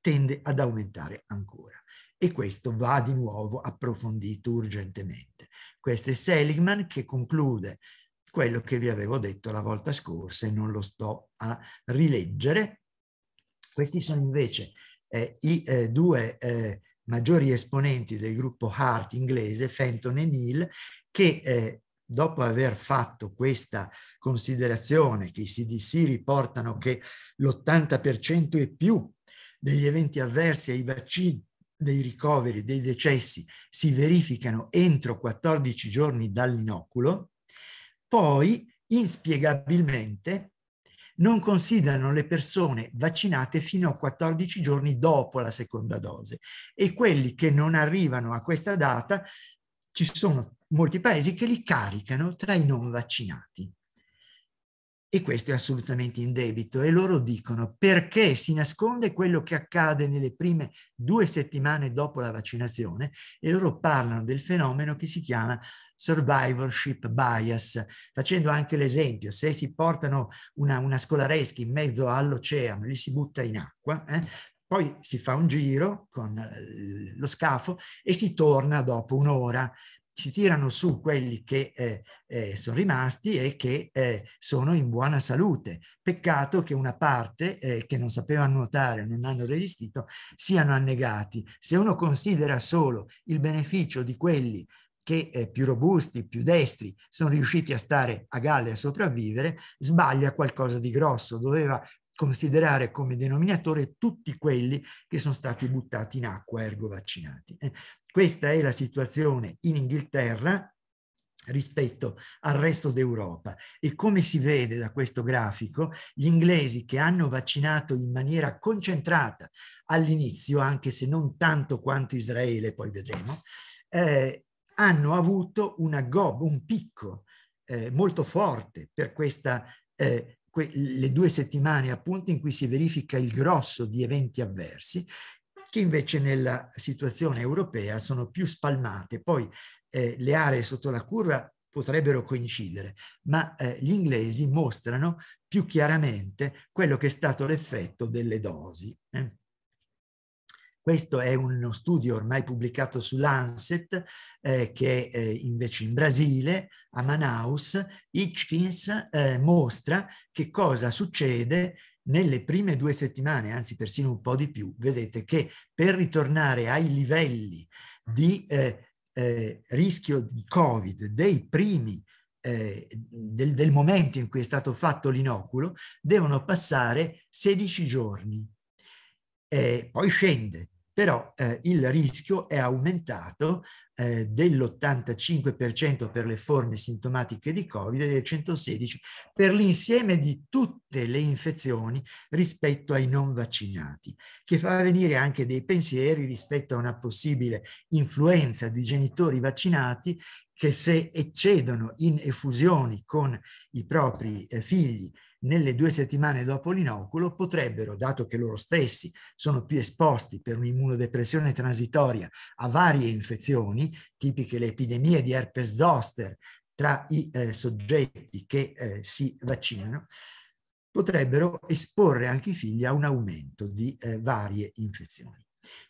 tende ad aumentare ancora e questo va di nuovo approfondito urgentemente. Questo è Seligman che conclude quello che vi avevo detto la volta scorsa e non lo sto a rileggere. Questi sono invece eh, i eh, due eh, maggiori esponenti del gruppo Hart inglese, Fenton e Neil, che eh, dopo aver fatto questa considerazione che i CDC riportano che l'80% e più degli eventi avversi ai vaccini dei ricoveri, dei decessi si verificano entro 14 giorni dall'inoculo, poi inspiegabilmente non considerano le persone vaccinate fino a 14 giorni dopo la seconda dose e quelli che non arrivano a questa data ci sono molti paesi che li caricano tra i non vaccinati e questo è assolutamente in debito. E loro dicono perché si nasconde quello che accade nelle prime due settimane dopo la vaccinazione e loro parlano del fenomeno che si chiama survivorship bias, facendo anche l'esempio, se si portano una, una scolaresca in mezzo all'oceano, li si butta in acqua, eh, poi si fa un giro con eh, lo scafo e si torna dopo un'ora si tirano su quelli che eh, eh, sono rimasti e che eh, sono in buona salute. Peccato che una parte eh, che non sapeva nuotare, non hanno resistito, siano annegati. Se uno considera solo il beneficio di quelli che eh, più robusti, più destri, sono riusciti a stare a galle, a sopravvivere, sbaglia qualcosa di grosso. Doveva considerare come denominatore tutti quelli che sono stati buttati in acqua, ergo vaccinati. Eh, questa è la situazione in Inghilterra rispetto al resto d'Europa e come si vede da questo grafico gli inglesi che hanno vaccinato in maniera concentrata all'inizio anche se non tanto quanto Israele poi vedremo eh, hanno avuto una gob un picco eh, molto forte per questa eh, que- le due settimane appunto in cui si verifica il grosso di eventi avversi, che invece nella situazione europea sono più spalmate. Poi eh, le aree sotto la curva potrebbero coincidere, ma eh, gli inglesi mostrano più chiaramente quello che è stato l'effetto delle dosi. Eh. Questo è uno studio ormai pubblicato su Lancet, eh, che eh, invece in Brasile, a Manaus, Hitchkins eh, mostra che cosa succede nelle prime due settimane, anzi persino un po' di più. Vedete che per ritornare ai livelli di eh, eh, rischio di Covid dei primi eh, del, del, momento in cui è stato fatto l'inoculo, devono passare 16 giorni eh, poi scende, però eh, il rischio è aumentato eh, dell'85% per le forme sintomatiche di Covid e del 116% per l'insieme di tutte le infezioni rispetto ai non vaccinati, che fa venire anche dei pensieri rispetto a una possibile influenza di genitori vaccinati che se eccedono in effusioni con i propri eh, figli nelle due settimane dopo l'inoculo potrebbero, dato che loro stessi sono più esposti per un'immunodepressione transitoria a varie infezioni, tipiche le epidemie di herpes zoster tra i eh, soggetti che eh, si vaccinano, potrebbero esporre anche i figli a un aumento di eh, varie infezioni.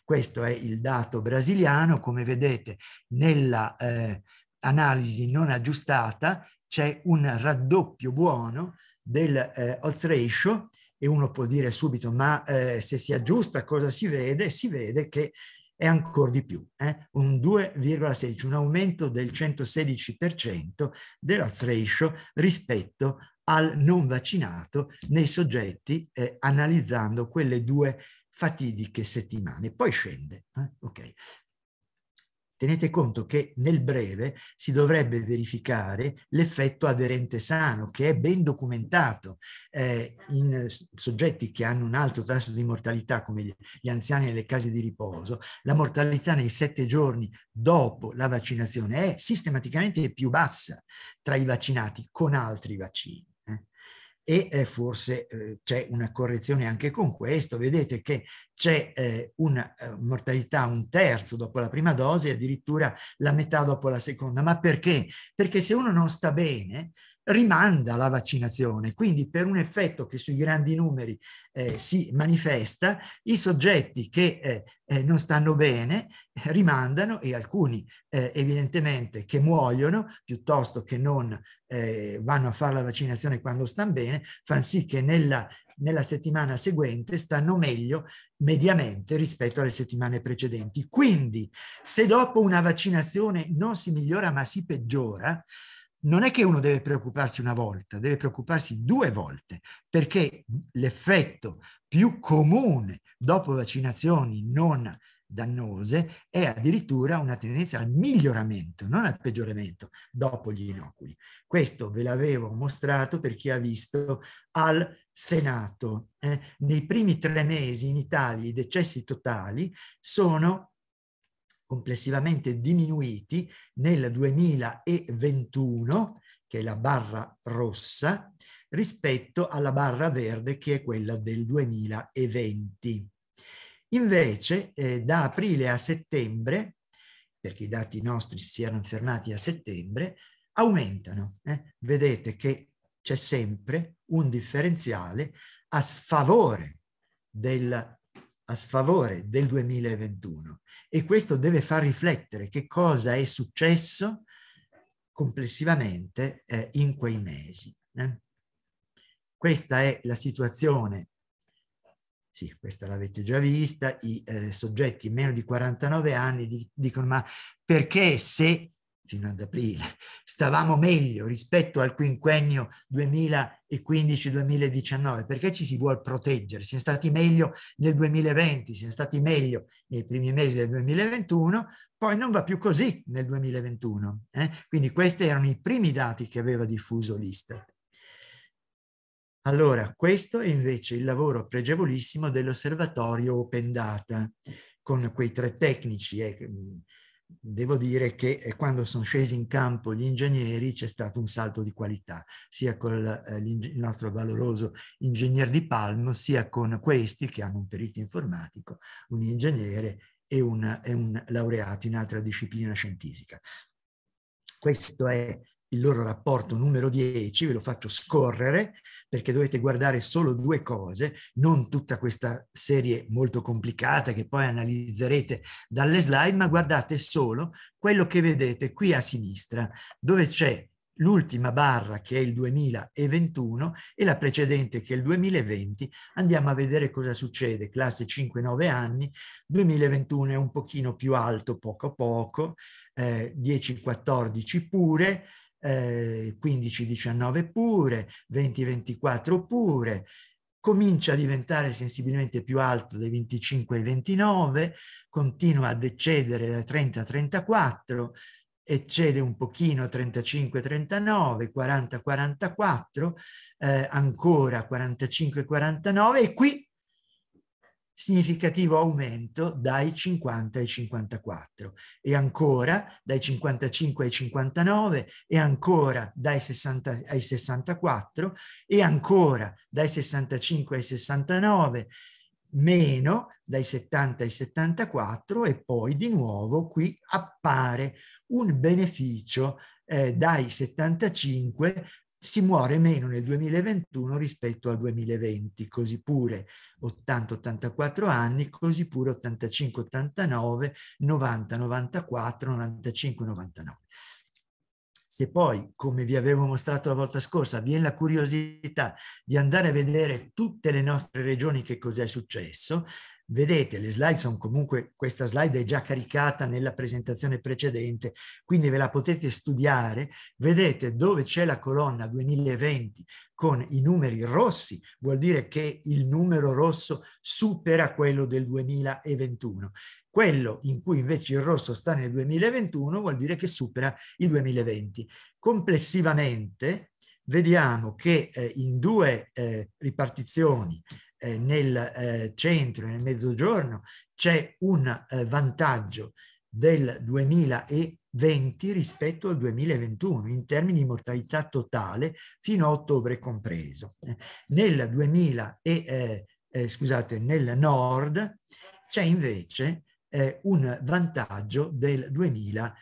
Questo è il dato brasiliano, come vedete nella eh, analisi non aggiustata c'è un raddoppio buono del eh, odds ratio e uno può dire subito ma eh, se si aggiusta cosa si vede? Si vede che è ancora di più, eh? un 2,16, un aumento del 116% dell'odds ratio rispetto al non vaccinato nei soggetti eh, analizzando quelle due fatidiche settimane, poi scende. Eh? Okay tenete conto che nel breve si dovrebbe verificare l'effetto aderente sano, che è ben documentato eh, in soggetti che hanno un alto tasso di mortalità, come gli, gli anziani nelle case di riposo. La mortalità nei sette giorni dopo la vaccinazione è sistematicamente più bassa tra i vaccinati con altri vaccini e eh, forse eh, c'è una correzione anche con questo. Vedete che c'è eh, una eh, mortalità un terzo dopo la prima dose e addirittura la metà dopo la seconda. Ma perché? Perché se uno non sta bene, rimanda la vaccinazione. Quindi per un effetto che sui grandi numeri eh, si manifesta, i soggetti che eh, eh, non stanno bene eh, rimandano e alcuni eh, evidentemente che muoiono piuttosto che non eh, vanno a fare la vaccinazione quando stanno bene, fanno sì che nella, nella settimana seguente stanno meglio mediamente rispetto alle settimane precedenti. Quindi se dopo una vaccinazione non si migliora ma si peggiora, non è che uno deve preoccuparsi una volta, deve preoccuparsi due volte, perché l'effetto più comune dopo vaccinazioni non dannose è addirittura una tendenza al miglioramento, non al peggioramento dopo gli inoculi. Questo ve l'avevo mostrato per chi ha visto al Senato. Eh, nei primi tre mesi in Italia i decessi totali sono complessivamente diminuiti nel 2021, che è la barra rossa, rispetto alla barra verde che è quella del 2020. Invece eh, da aprile a settembre, perché i dati nostri si erano fermati a settembre, aumentano. Eh? Vedete che c'è sempre un differenziale a sfavore del a sfavore del 2021 e questo deve far riflettere che cosa è successo complessivamente eh, in quei mesi. Eh? Questa è la situazione, sì, questa l'avete già vista, i eh, soggetti meno di 49 anni dicono ma perché se fino ad aprile, stavamo meglio rispetto al quinquennio 2015-2019, perché ci si vuole proteggere, siamo stati meglio nel 2020, siamo stati meglio nei primi mesi del 2021, poi non va più così nel 2021. Eh? Quindi questi erano i primi dati che aveva diffuso l'Istat. Allora, questo è invece il lavoro pregevolissimo dell'osservatorio Open Data, con quei tre tecnici, eh, devo dire che eh, quando sono scesi in campo gli ingegneri c'è stato un salto di qualità, sia con eh, il nostro valoroso ingegner di Palmo, sia con questi che hanno un perito informatico, un ingegnere e, una, e un laureato in altra disciplina scientifica. Questo è il loro rapporto numero 10, ve lo faccio scorrere perché dovete guardare solo due cose, non tutta questa serie molto complicata che poi analizzerete dalle slide, ma guardate solo quello che vedete qui a sinistra, dove c'è l'ultima barra che è il 2021 e la precedente che è il 2020. Andiamo a vedere cosa succede. Classe 5-9 anni, 2021 è un pochino più alto poco poco, eh, 10-14 pure, eh, 15-19 pure, 20-24 pure, comincia a diventare sensibilmente più alto dai 25 ai 29, continua ad eccedere da 30 34, eccede un pochino 35-39, 40-44, eh, ancora 45-49 e qui significativo aumento dai 50 ai 54 e ancora dai 55 ai 59 e ancora dai 60 ai 64 e ancora dai 65 ai 69 meno dai 70 ai 74 e poi di nuovo qui appare un beneficio eh, dai 75 si muore meno nel 2021 rispetto al 2020, così pure 80-84 anni, così pure 85-89, 90-94, 95-99. Se poi, come vi avevo mostrato la volta scorsa, viene la curiosità di andare a vedere tutte le nostre regioni che cos'è successo, Vedete, le slide sono comunque, questa slide è già caricata nella presentazione precedente, quindi ve la potete studiare. Vedete dove c'è la colonna 2020 con i numeri rossi, vuol dire che il numero rosso supera quello del 2021. Quello in cui invece il rosso sta nel 2021 vuol dire che supera il 2020. Complessivamente, vediamo che eh, in due eh, ripartizioni eh, nel eh, centro, nel mezzogiorno, c'è un eh, vantaggio del 2020 rispetto al 2021 in termini di mortalità totale fino a ottobre compreso. Nel, 2000 e, eh, eh, scusate, nel nord c'è invece un vantaggio del 2020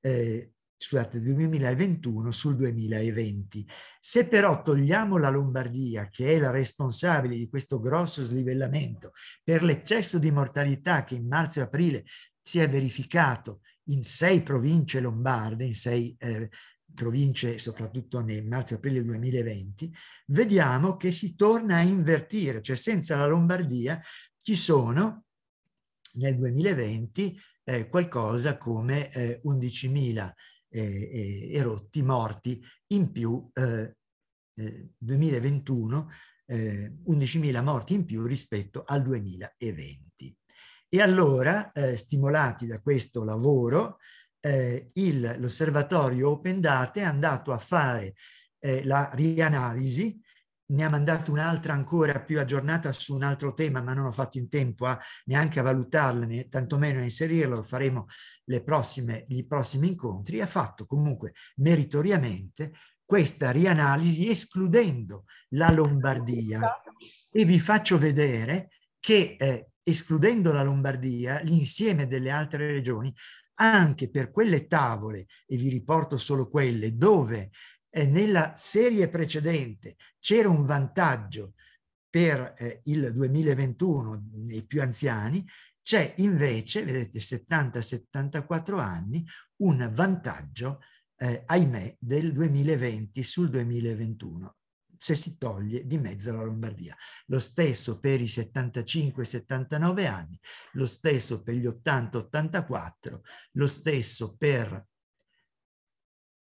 eh, scusate, 2021 sul 2020. Se però togliamo la Lombardia, che è la responsabile di questo grosso slivellamento per l'eccesso di mortalità che in marzo e aprile si è verificato in sei province lombarde, in sei eh, province soprattutto nel marzo-aprile e 2020, vediamo che si torna a invertire, cioè senza la Lombardia ci sono nel 2020 eh, qualcosa come eh, 11.000 e, e morti, in più eh, 2021 eh, 11.000 eh, morti in più rispetto al 2020. E allora, eh, stimolati da questo lavoro, eh, l'osservatorio Open Data è andato a fare eh, la rianalisi ne ha mandato un'altra ancora più aggiornata su un altro tema, ma non ho fatto in tempo a, neanche a valutarla, né, tantomeno a inserirla, lo faremo prossime, gli prossimi incontri, ha fatto comunque meritoriamente questa rianalisi escludendo la Lombardia. E vi faccio vedere che eh, escludendo la Lombardia, l'insieme delle altre regioni, anche per quelle tavole, e vi riporto solo quelle, dove eh, nella serie precedente c'era un vantaggio per eh, il 2021 nei più anziani, c'è invece, vedete, 70-74 anni, un vantaggio, eh, ahimè, del 2020 sul 2021 se si toglie di mezzo la Lombardia. Lo stesso per i 75-79 anni, lo stesso per gli 80-84, lo stesso per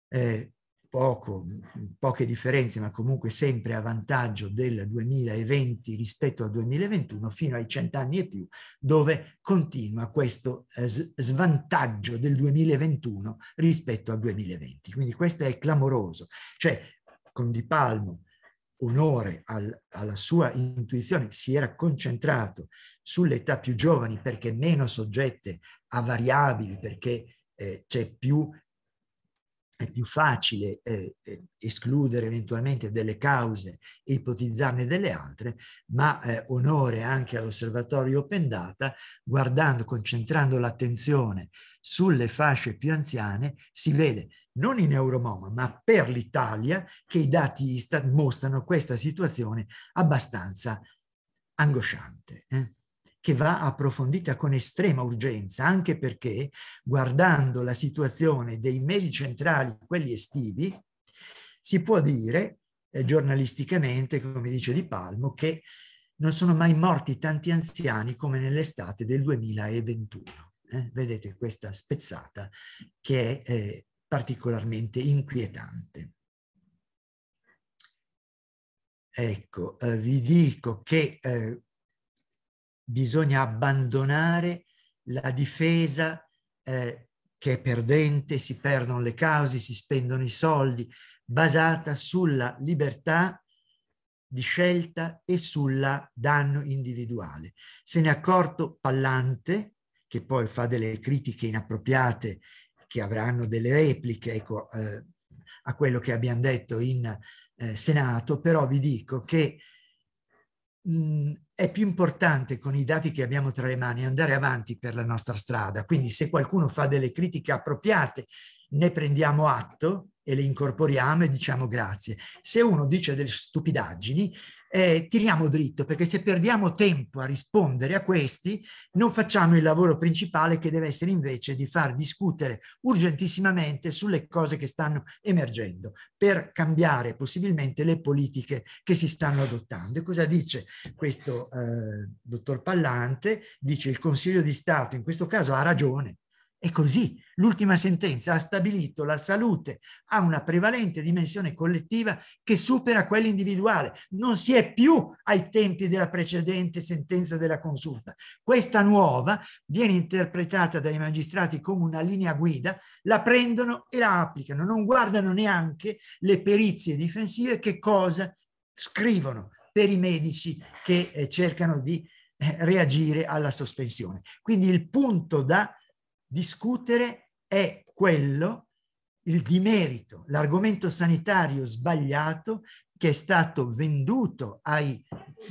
eh, poco, mm, poche differenze, ma comunque sempre a vantaggio del 2020 rispetto al 2021 fino ai cent'anni e più, dove continua questo eh, svantaggio del 2021 rispetto al 2020. Quindi questo è clamoroso. Cioè, con Di Palmo, onore al, alla sua intuizione, si era concentrato sulle età più giovani perché meno soggette a variabili, perché eh, c'è più è più facile eh, eh, escludere eventualmente delle cause e ipotizzarne delle altre, ma eh, onore anche all'osservatorio Open Data, guardando, concentrando l'attenzione sulle fasce più anziane, si vede non in Euromoma, ma per l'Italia che i dati Istat mostrano questa situazione abbastanza angosciante. Eh? che va approfondita con estrema urgenza, anche perché guardando la situazione dei mesi centrali, quelli estivi, si può dire eh, giornalisticamente, come dice Di Palmo, che non sono mai morti tanti anziani come nell'estate del 2021. Eh? Vedete questa spezzata che è eh, particolarmente inquietante. Ecco, eh, vi dico che eh, bisogna abbandonare la difesa eh, che è perdente, si perdono le cause, si spendono i soldi, basata sulla libertà di scelta e sul danno individuale. Se ne è accorto Pallante, che poi fa delle critiche inappropriate che avranno delle repliche ecco, eh, a quello che abbiamo detto in eh, Senato, però vi dico che mh, è più importante con i dati che abbiamo tra le mani andare avanti per la nostra strada. Quindi se qualcuno fa delle critiche appropriate, ne prendiamo atto e le incorporiamo e diciamo grazie. Se uno dice delle stupidaggini, eh, tiriamo dritto, perché se perdiamo tempo a rispondere a questi, non facciamo il lavoro principale che deve essere invece di far discutere urgentissimamente sulle cose che stanno emergendo, per cambiare possibilmente le politiche che si stanno adottando. E cosa dice questo eh, dottor Pallante? Dice il Consiglio di Stato, in questo caso ha ragione, è così. L'ultima sentenza ha stabilito la salute ha una prevalente dimensione collettiva che supera quella individuale. Non si è più ai tempi della precedente sentenza della consulta. Questa nuova viene interpretata dai magistrati come una linea guida, la prendono e la applicano, non guardano neanche le perizie difensive che cosa scrivono per i medici che eh, cercano di eh, reagire alla sospensione. Quindi il punto da discutere è quello, il dimerito, l'argomento sanitario sbagliato che è stato venduto ai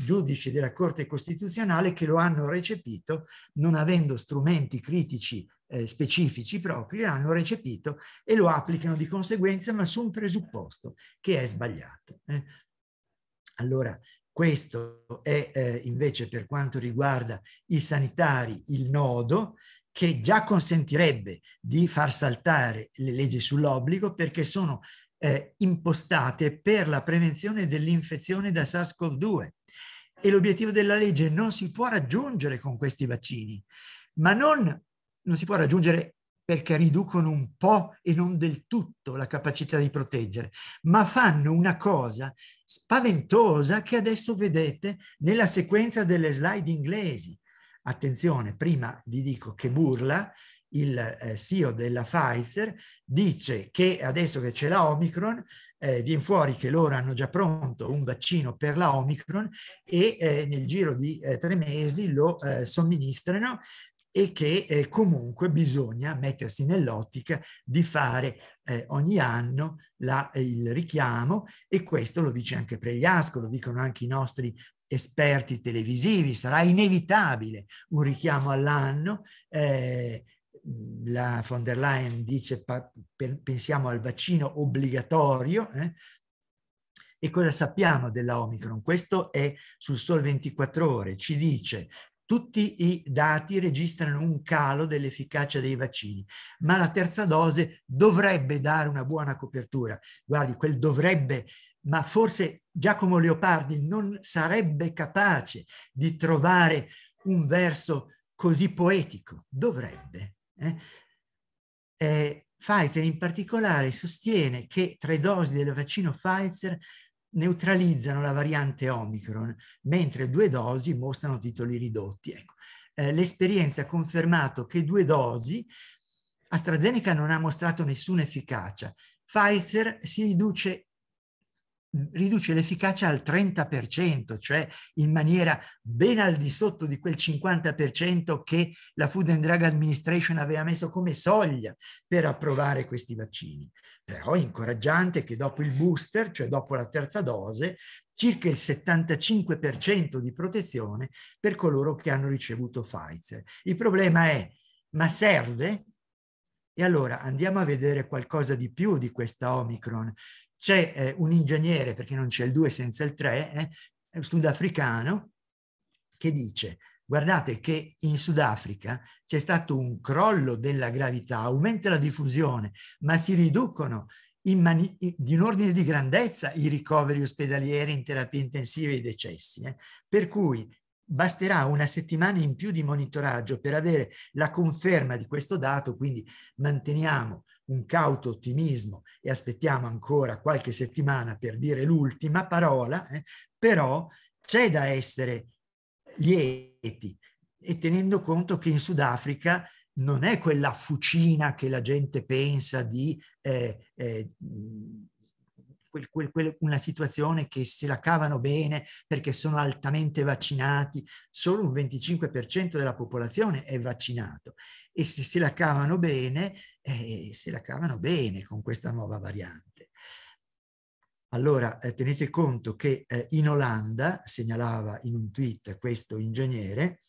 giudici della Corte Costituzionale che lo hanno recepito, non avendo strumenti critici eh, specifici propri, l'hanno recepito e lo applicano di conseguenza, ma su un presupposto che è sbagliato. Eh. Allora, questo è eh, invece per quanto riguarda i sanitari il nodo che già consentirebbe di far saltare le leggi sull'obbligo perché sono eh, impostate per la prevenzione dell'infezione da SARS-CoV-2 e l'obiettivo della legge non si può raggiungere con questi vaccini, ma non, non si può raggiungere perché riducono un po' e non del tutto la capacità di proteggere, ma fanno una cosa spaventosa che adesso vedete nella sequenza delle slide inglesi. Attenzione, prima vi dico che burla, il eh, CEO della Pfizer dice che adesso che c'è la Omicron, eh, viene fuori che loro hanno già pronto un vaccino per la Omicron e eh, nel giro di eh, tre mesi lo eh, somministrano e che eh, comunque bisogna mettersi nell'ottica di fare ogni anno la, il richiamo e questo lo dice anche Pregliasco, lo dicono anche i nostri esperti televisivi, sarà inevitabile un richiamo all'anno. Eh, la von der Leyen dice pensiamo al vaccino obbligatorio. Eh? E cosa sappiamo della Omicron? Questo è sul Sol 24 ore, ci dice tutti i dati registrano un calo dell'efficacia dei vaccini, ma la terza dose dovrebbe dare una buona copertura. Guardi, quel dovrebbe ma forse Giacomo Leopardi non sarebbe capace di trovare un verso così poetico, dovrebbe. Eh? Eh, Pfizer in particolare sostiene che tre dosi del vaccino Pfizer neutralizzano la variante Omicron, mentre due dosi mostrano titoli ridotti. Ecco. Eh, l'esperienza ha confermato che due dosi AstraZeneca non ha mostrato nessuna efficacia. Pfizer si riduce riduce l'efficacia al 30%, cioè in maniera ben al di sotto di quel 50% che la Food and Drug Administration aveva messo come soglia per approvare questi vaccini. Però è incoraggiante che dopo il booster, cioè dopo la terza dose, circa il 75% di protezione per coloro che hanno ricevuto Pfizer. Il problema è, ma serve? E allora andiamo a vedere qualcosa di più di questa Omicron c'è eh, un ingegnere, perché non c'è il 2 senza il 3, eh, sudafricano, che dice, guardate che in Sudafrica c'è stato un crollo della gravità, aumenta la diffusione, ma si riducono in, in ordine di grandezza i ricoveri ospedalieri in terapia intensiva e i decessi. Eh? Per cui basterà una settimana in più di monitoraggio per avere la conferma di questo dato, quindi manteniamo un cauto ottimismo e aspettiamo ancora qualche settimana per dire l'ultima parola, eh, però c'è da essere lieti e tenendo conto che in Sudafrica non è quella fucina che la gente pensa di eh, eh, quel, quel, quel, una situazione che se la cavano bene perché sono altamente vaccinati, solo un 25% della popolazione è vaccinato e se se la cavano bene e se la cavano bene con questa nuova variante. Allora eh, tenete conto che eh, in Olanda, segnalava in un tweet questo ingegnere,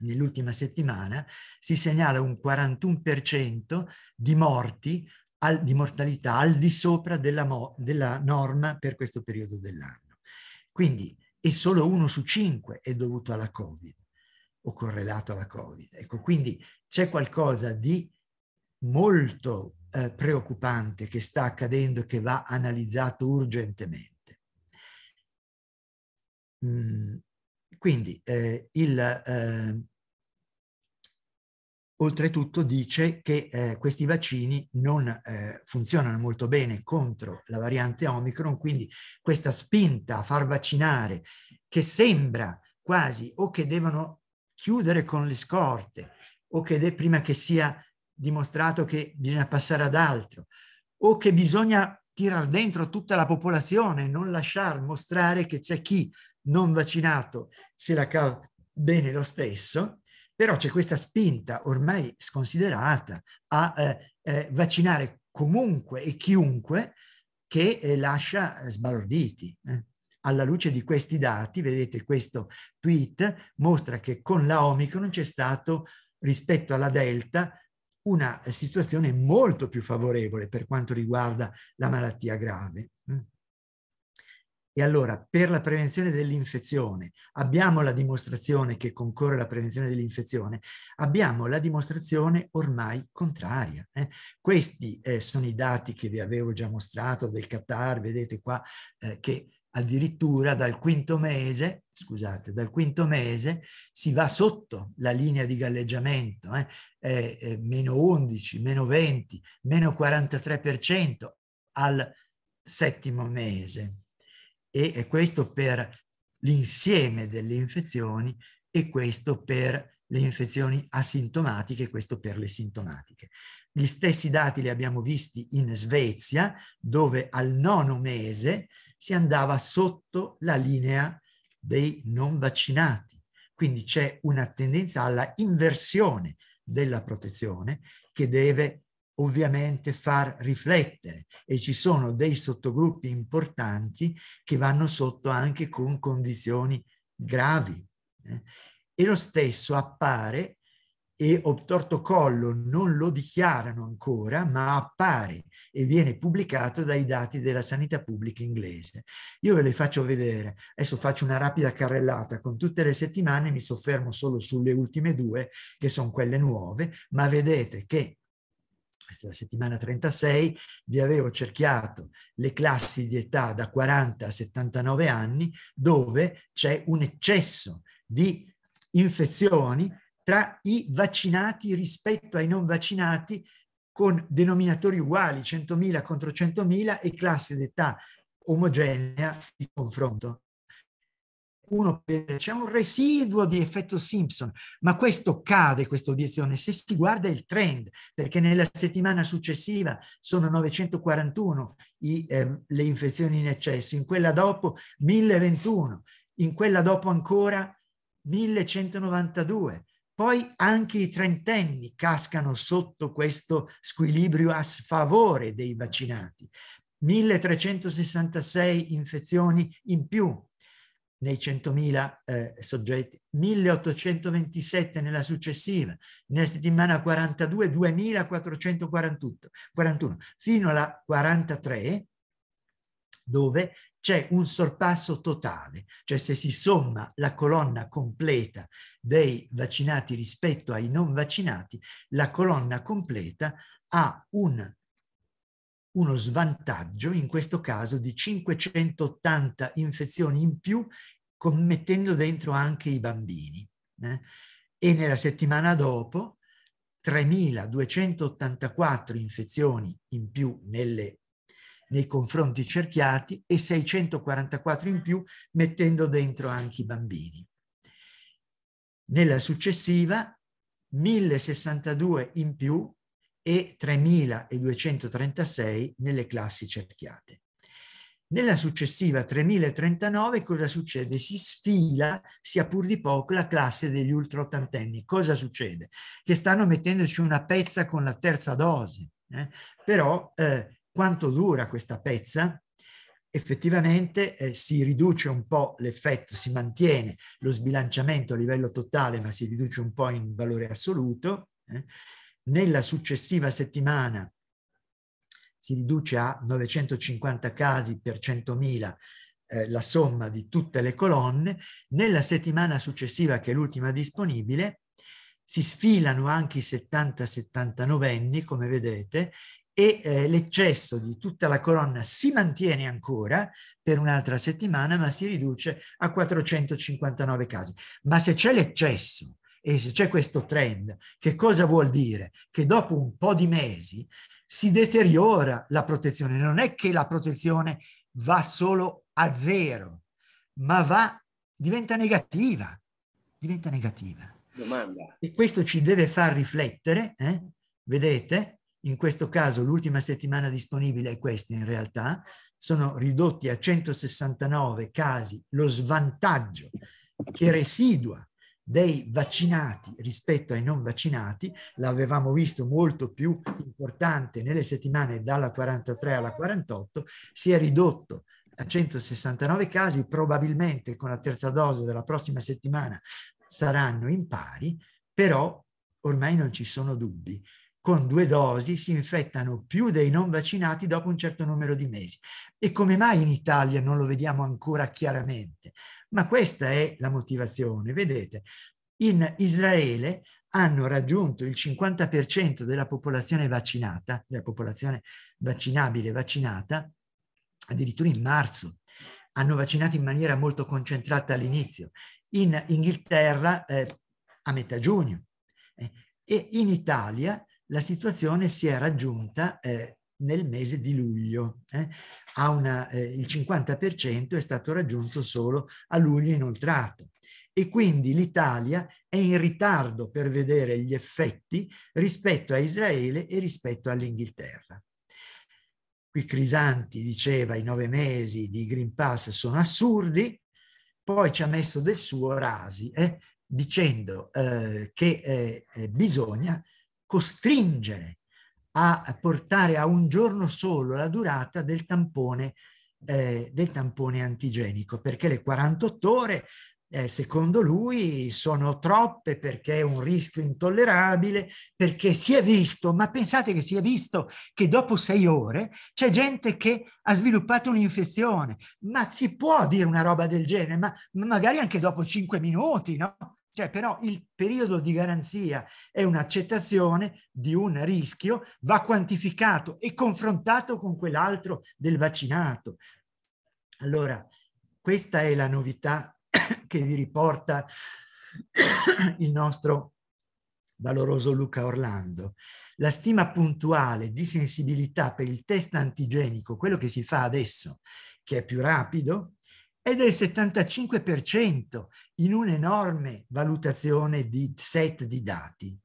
nell'ultima settimana si segnala un 41% di morti, al, di mortalità al di sopra della, mo, della norma per questo periodo dell'anno. Quindi e solo uno su cinque è dovuto alla Covid o correlato alla Covid. Ecco, quindi c'è qualcosa di molto eh, preoccupante che sta accadendo e che va analizzato urgentemente. Mm, quindi eh, il, eh, oltretutto dice che eh, questi vaccini non eh, funzionano molto bene contro la variante Omicron, quindi questa spinta a far vaccinare che sembra quasi o che devono chiudere con le scorte o che prima che sia dimostrato che bisogna passare ad altro o che bisogna tirare dentro tutta la popolazione, non lasciar mostrare che c'è chi non vaccinato se la cava bene lo stesso, però c'è questa spinta ormai sconsiderata a eh, eh, vaccinare comunque e chiunque che eh, lascia sbalorditi. Eh. Alla luce di questi dati, vedete questo tweet, mostra che con la Omicron c'è stato, rispetto alla Delta, una eh, situazione molto più favorevole per quanto riguarda la malattia grave. Mm. E allora, per la prevenzione dell'infezione, abbiamo la dimostrazione che concorre alla prevenzione dell'infezione, abbiamo la dimostrazione ormai contraria. Eh? Questi eh, sono i dati che vi avevo già mostrato del Qatar, vedete qua, eh, che addirittura dal quinto mese, scusate, dal quinto mese si va sotto la linea di galleggiamento, eh? Eh, eh, meno 11, meno 20, meno 43% al settimo mese. E, e questo per l'insieme delle infezioni e questo per le infezioni asintomatiche, questo per le sintomatiche. Gli stessi dati li abbiamo visti in Svezia, dove al nono mese si andava sotto la linea dei non vaccinati. Quindi c'è una tendenza alla inversione della protezione che deve ovviamente far riflettere e ci sono dei sottogruppi importanti che vanno sotto anche con condizioni gravi. Eh? e lo stesso appare e obtorto collo non lo dichiarano ancora, ma appare e viene pubblicato dai dati della sanità pubblica inglese. Io ve le faccio vedere, adesso faccio una rapida carrellata con tutte le settimane, mi soffermo solo sulle ultime due, che sono quelle nuove, ma vedete che questa è la settimana 36, vi avevo cerchiato le classi di età da 40 a 79 anni dove c'è un eccesso di infezioni tra i vaccinati rispetto ai non vaccinati con denominatori uguali, 100.000 contro 100.000 e classe d'età omogenea di confronto. Uno c'è un residuo di effetto Simpson, ma questo cade, questa obiezione, se si guarda il trend, perché nella settimana successiva sono 941 i, eh, le infezioni in eccesso, in quella dopo 1021, in quella dopo ancora 1192. Poi anche i trentenni cascano sotto questo squilibrio a sfavore dei vaccinati. 1366 infezioni in più nei 100.000 eh, soggetti, 1827 nella successiva, nella settimana 42 2441, fino alla 43 dove c'è un sorpasso totale, cioè se si somma la colonna completa dei vaccinati rispetto ai non vaccinati, la colonna completa ha un, uno svantaggio, in questo caso di 580 infezioni in più, commettendo dentro anche i bambini. Eh? E nella settimana dopo, 3.284 infezioni in più nelle nei confronti cerchiati e 644 in più mettendo dentro anche i bambini. Nella successiva 1062 in più e 3236 nelle classi cerchiate. Nella successiva 3039 cosa succede? Si sfila, sia pur di poco, la classe degli ultraottantenni. Cosa succede? Che stanno mettendoci una pezza con la terza dose. Eh? Però eh, quanto dura questa pezza, effettivamente eh, si riduce un po' l'effetto, si mantiene lo sbilanciamento a livello totale, ma si riduce un po' in valore assoluto. Eh. Nella successiva settimana si riduce a 950 casi per 100.000 eh, la somma di tutte le colonne. Nella settimana successiva, che è l'ultima disponibile, si sfilano anche i 70-79 anni, come vedete, e eh, l'eccesso di tutta la colonna si mantiene ancora per un'altra settimana, ma si riduce a 459 casi. Ma se c'è l'eccesso e se c'è questo trend, che cosa vuol dire? Che dopo un po' di mesi si deteriora la protezione. Non è che la protezione va solo a zero, ma va, diventa negativa. Diventa negativa. Domanda. E questo ci deve far riflettere, eh? vedete, in questo caso l'ultima settimana disponibile è questa in realtà, sono ridotti a 169 casi lo svantaggio che residua dei vaccinati rispetto ai non vaccinati, l'avevamo visto molto più importante nelle settimane dalla 43 alla 48, si è ridotto a 169 casi, probabilmente con la terza dose della prossima settimana saranno in pari, però ormai non ci sono dubbi con due dosi si infettano più dei non vaccinati dopo un certo numero di mesi. E come mai in Italia non lo vediamo ancora chiaramente? Ma questa è la motivazione, vedete. In Israele hanno raggiunto il 50% della popolazione vaccinata, della popolazione vaccinabile vaccinata, addirittura in marzo. Hanno vaccinato in maniera molto concentrata all'inizio. In Inghilterra eh, a metà giugno. Eh, e in Italia la situazione si è raggiunta eh, nel mese di luglio. Eh. Una, eh, il 50% è stato raggiunto solo a luglio inoltrato. E quindi l'Italia è in ritardo per vedere gli effetti rispetto a Israele e rispetto all'Inghilterra. Qui Crisanti diceva i nove mesi di Green Pass sono assurdi, poi ci ha messo del suo Rasi eh, dicendo eh, che eh, eh, bisogna costringere a portare a un giorno solo la durata del tampone, eh, del tampone antigenico, perché le 48 ore, eh, secondo lui, sono troppe perché è un rischio intollerabile, perché si è visto, ma pensate che si è visto che dopo sei ore c'è gente che ha sviluppato un'infezione, ma si può dire una roba del genere, ma magari anche dopo cinque minuti, no? Cioè, però il periodo di garanzia è un'accettazione di un rischio, va quantificato e confrontato con quell'altro del vaccinato. Allora, questa è la novità <coughs> che vi riporta <coughs> il nostro valoroso Luca Orlando. La stima puntuale di sensibilità per il test antigenico, quello che si fa adesso, che è più rapido, è del 75% in un'enorme valutazione di set di dati.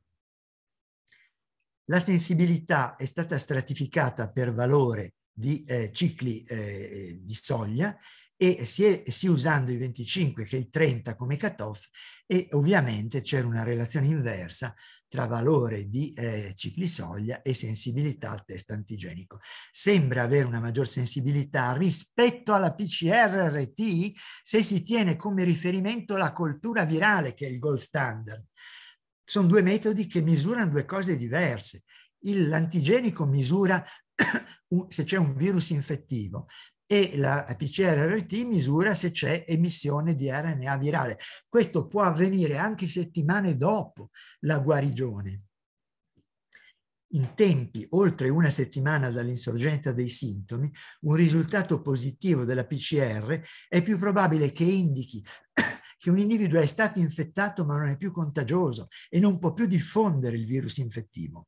La sensibilità è stata stratificata per valore di eh, cicli eh, eh, di soglia e si è, si usando i 25 che il 30 come cutoff e ovviamente c'era una relazione inversa tra valore di eh, cicli soglia e sensibilità al test antigenico. Sembra avere una maggior sensibilità rispetto alla PCRRT se si tiene come riferimento la coltura virale che è il gold standard. Sono due metodi che misurano due cose diverse l'antigenico misura <coughs> se c'è un virus infettivo e la PCR-RT misura se c'è emissione di RNA virale. Questo può avvenire anche settimane dopo la guarigione. In tempi oltre una settimana dall'insorgenza dei sintomi, un risultato positivo della PCR è più probabile che indichi <coughs> che un individuo è stato infettato ma non è più contagioso e non può più diffondere il virus infettivo.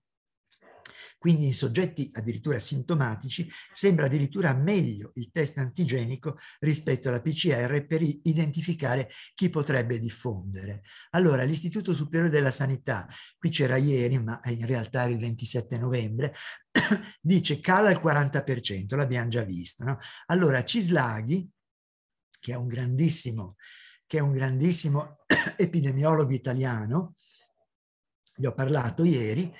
Quindi in soggetti addirittura sintomatici sembra addirittura meglio il test antigenico rispetto alla PCR per identificare chi potrebbe diffondere. Allora l'Istituto Superiore della Sanità, qui c'era ieri ma in realtà era il 27 novembre, <coughs> dice cala il 40%, l'abbiamo già visto. No? Allora Cislaghi, che è un grandissimo, che è un grandissimo <coughs> epidemiologo italiano, gli ho parlato ieri,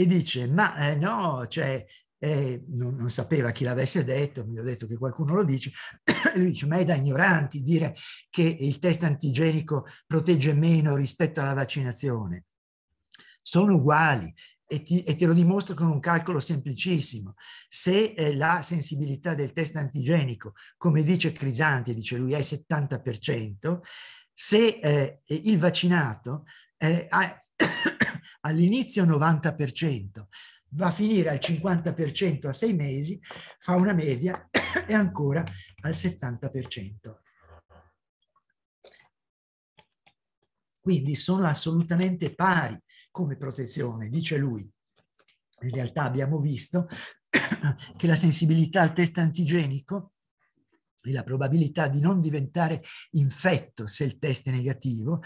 e dice, ma eh, no, cioè, eh, non, non, sapeva chi l'avesse detto, mi ha detto che qualcuno lo dice, <clears throat> e lui dice, ma è da ignoranti dire che il test antigenico protegge meno rispetto alla vaccinazione. Sono uguali, e, ti, e, te lo dimostro con un calcolo semplicissimo. Se eh, la sensibilità del test antigenico, come dice Crisanti, dice lui, è 70%, se eh, il vaccinato eh, ha, <coughs> all'inizio 90%, va a finire al 50% a sei mesi, fa una media <coughs> e ancora al 70%. Quindi sono assolutamente pari come protezione, dice lui. In realtà abbiamo visto <coughs> che la sensibilità al test antigenico e la probabilità di non diventare infetto se il test è negativo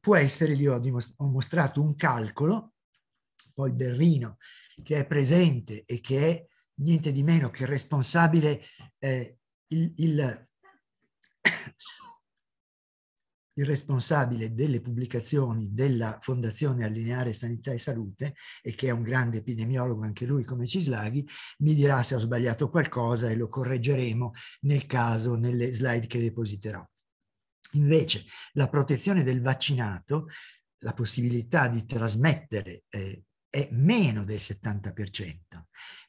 può essere, lì ho, ho mostrato un calcolo, poi Berrino, che è presente e che è niente di meno che responsabile eh, il, il, <coughs> il, responsabile delle pubblicazioni della Fondazione Allineare Sanità e Salute e che è un grande epidemiologo anche lui come Cislaghi, mi dirà se ho sbagliato qualcosa e lo correggeremo nel caso nelle slide che depositerò. Invece la protezione del vaccinato, la possibilità di trasmettere eh, è meno del 70%,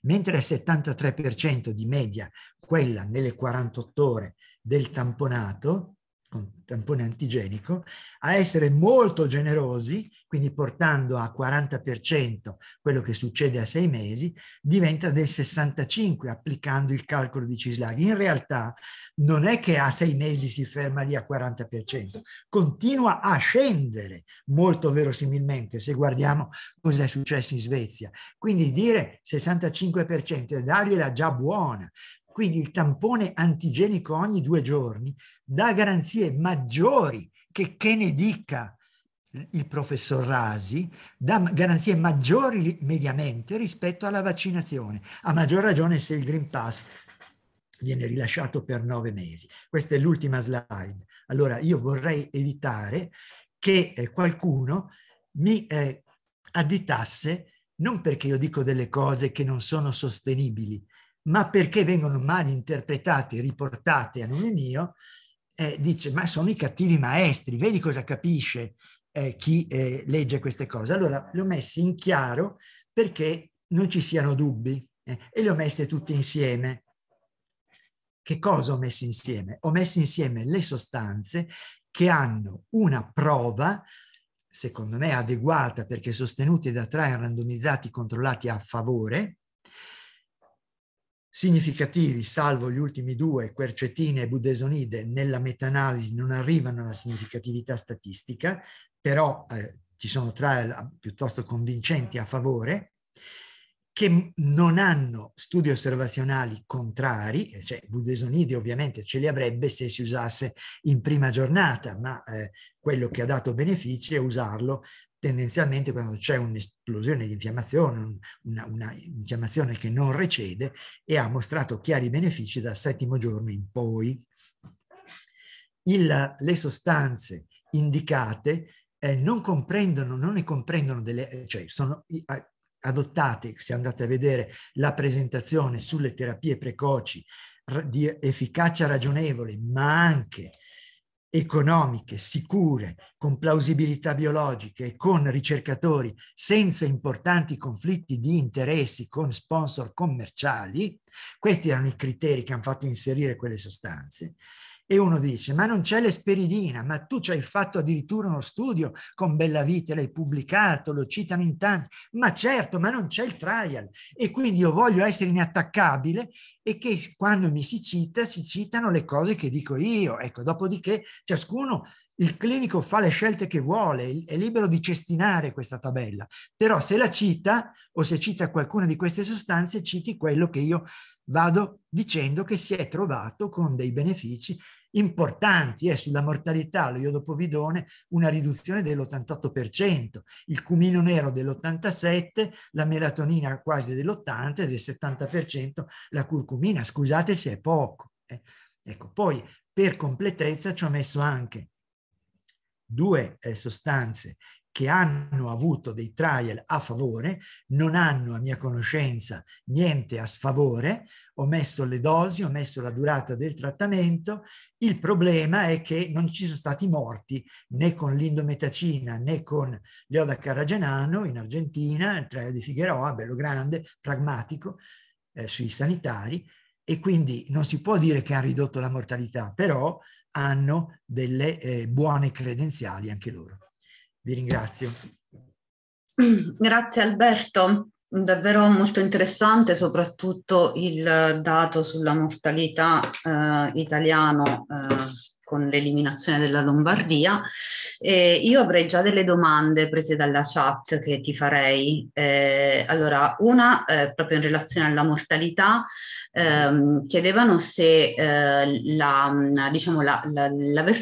mentre è 73% di media quella nelle 48 ore del tamponato, un tampone antigenico, a essere molto generosi, quindi portando a 40% quello che succede a sei mesi, diventa del 65% applicando il calcolo di Cislaghi. In realtà non è che a sei mesi si ferma lì a 40%, continua a scendere molto verosimilmente se guardiamo cosa è successo in Svezia. Quindi dire 65% e dargliela già buona, quindi il tampone antigenico ogni due giorni dà garanzie maggiori che, che ne dica il professor Rasi, dà garanzie maggiori mediamente rispetto alla vaccinazione, a maggior ragione se il Green Pass viene rilasciato per nove mesi. Questa è l'ultima slide. Allora io vorrei evitare che eh, qualcuno mi eh, additasse non perché io dico delle cose che non sono sostenibili, ma perché vengono mal interpretati, riportati a nome mio, eh, dice ma sono i cattivi maestri, vedi cosa capisce eh, chi eh, legge queste cose. Allora le ho messe in chiaro perché non ci siano dubbi eh, e le ho messe tutte insieme. Che cosa ho messo insieme? Ho messo insieme le sostanze che hanno una prova secondo me adeguata perché sostenute da trial randomizzati controllati a favore, significativi, salvo gli ultimi due, Quercetine e budesonide, nella meta-analisi non arrivano alla significatività statistica, però eh, ci sono trial ah, piuttosto convincenti a favore, che non hanno studi osservazionali contrari, cioè budesonide ovviamente ce li avrebbe se si usasse in prima giornata, ma eh, quello che ha dato benefici è usarlo tendenzialmente quando c'è un'esplosione di infiammazione, una, una, infiammazione che non recede e ha mostrato chiari benefici dal settimo giorno in poi. Il, le sostanze indicate eh, non comprendono, non ne comprendono delle, cioè sono adottate, se andate a vedere la presentazione sulle terapie precoci di efficacia ragionevole, ma anche economiche, sicure, con plausibilità biologiche e con ricercatori senza importanti conflitti di interessi con sponsor commerciali, questi erano i criteri che hanno fatto inserire quelle sostanze, e uno dice, ma non c'è l'esperidina, ma tu ci hai fatto addirittura uno studio con Bellavite, l'hai pubblicato, lo citano in tanti, ma certo, ma non c'è il trial. E quindi io voglio essere inattaccabile e che quando mi si cita, si citano le cose che dico io. Ecco, dopodiché ciascuno il clinico fa le scelte che vuole, è libero di cestinare questa tabella, però se la cita o se cita qualcuna di queste sostanze, citi quello che io vado dicendo che si è trovato con dei benefici importanti e eh, sulla mortalità lo iodopovidone una riduzione dell'88%, il cumino nero dell'87%, la melatonina quasi dell'80% e del 70% la curcumina, scusate se è poco. Eh. Ecco, poi per completezza ci ho messo anche due eh, sostanze che hanno avuto dei trial a favore, non hanno a mia conoscenza niente a sfavore, ho messo le dosi, ho messo la durata del trattamento, il problema è che non ci sono stati morti né con l'indometacina né con l'Ioda Caragenano in Argentina, il trial di Figueroa, bello grande, pragmatico, eh, sui sanitari, e quindi non si può dire che hanno ridotto la mortalità, però hanno delle eh, buone credenziali anche loro. Vi ringrazio. <clears throat> Grazie Alberto, davvero molto interessante soprattutto il dato sulla mortalità eh, italiano eh, con l'eliminazione della Lombardia. Eh, io avrei già delle domande prese dalla chat che ti farei. Eh, allora, una eh, proprio in relazione alla mortalità, ehm, chiedevano se eh, l'aver diciamo, la, la,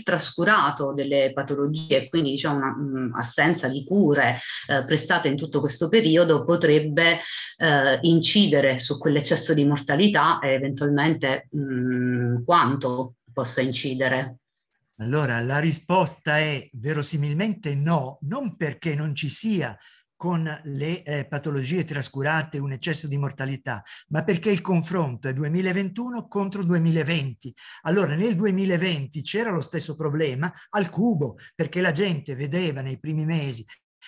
trascurato delle patologie, quindi diciamo, un'assenza di cure eh, prestate in tutto questo periodo, potrebbe eh, incidere su quell'eccesso di mortalità e eventualmente mh, quanto possa incidere? Allora, la risposta è verosimilmente no, non perché non ci sia con le eh, patologie trascurate un eccesso di mortalità, ma perché il confronto è 2021 contro 2020. Allora nel 2020 c'era lo stesso problema al cubo, perché la gente vedeva nei primi mesi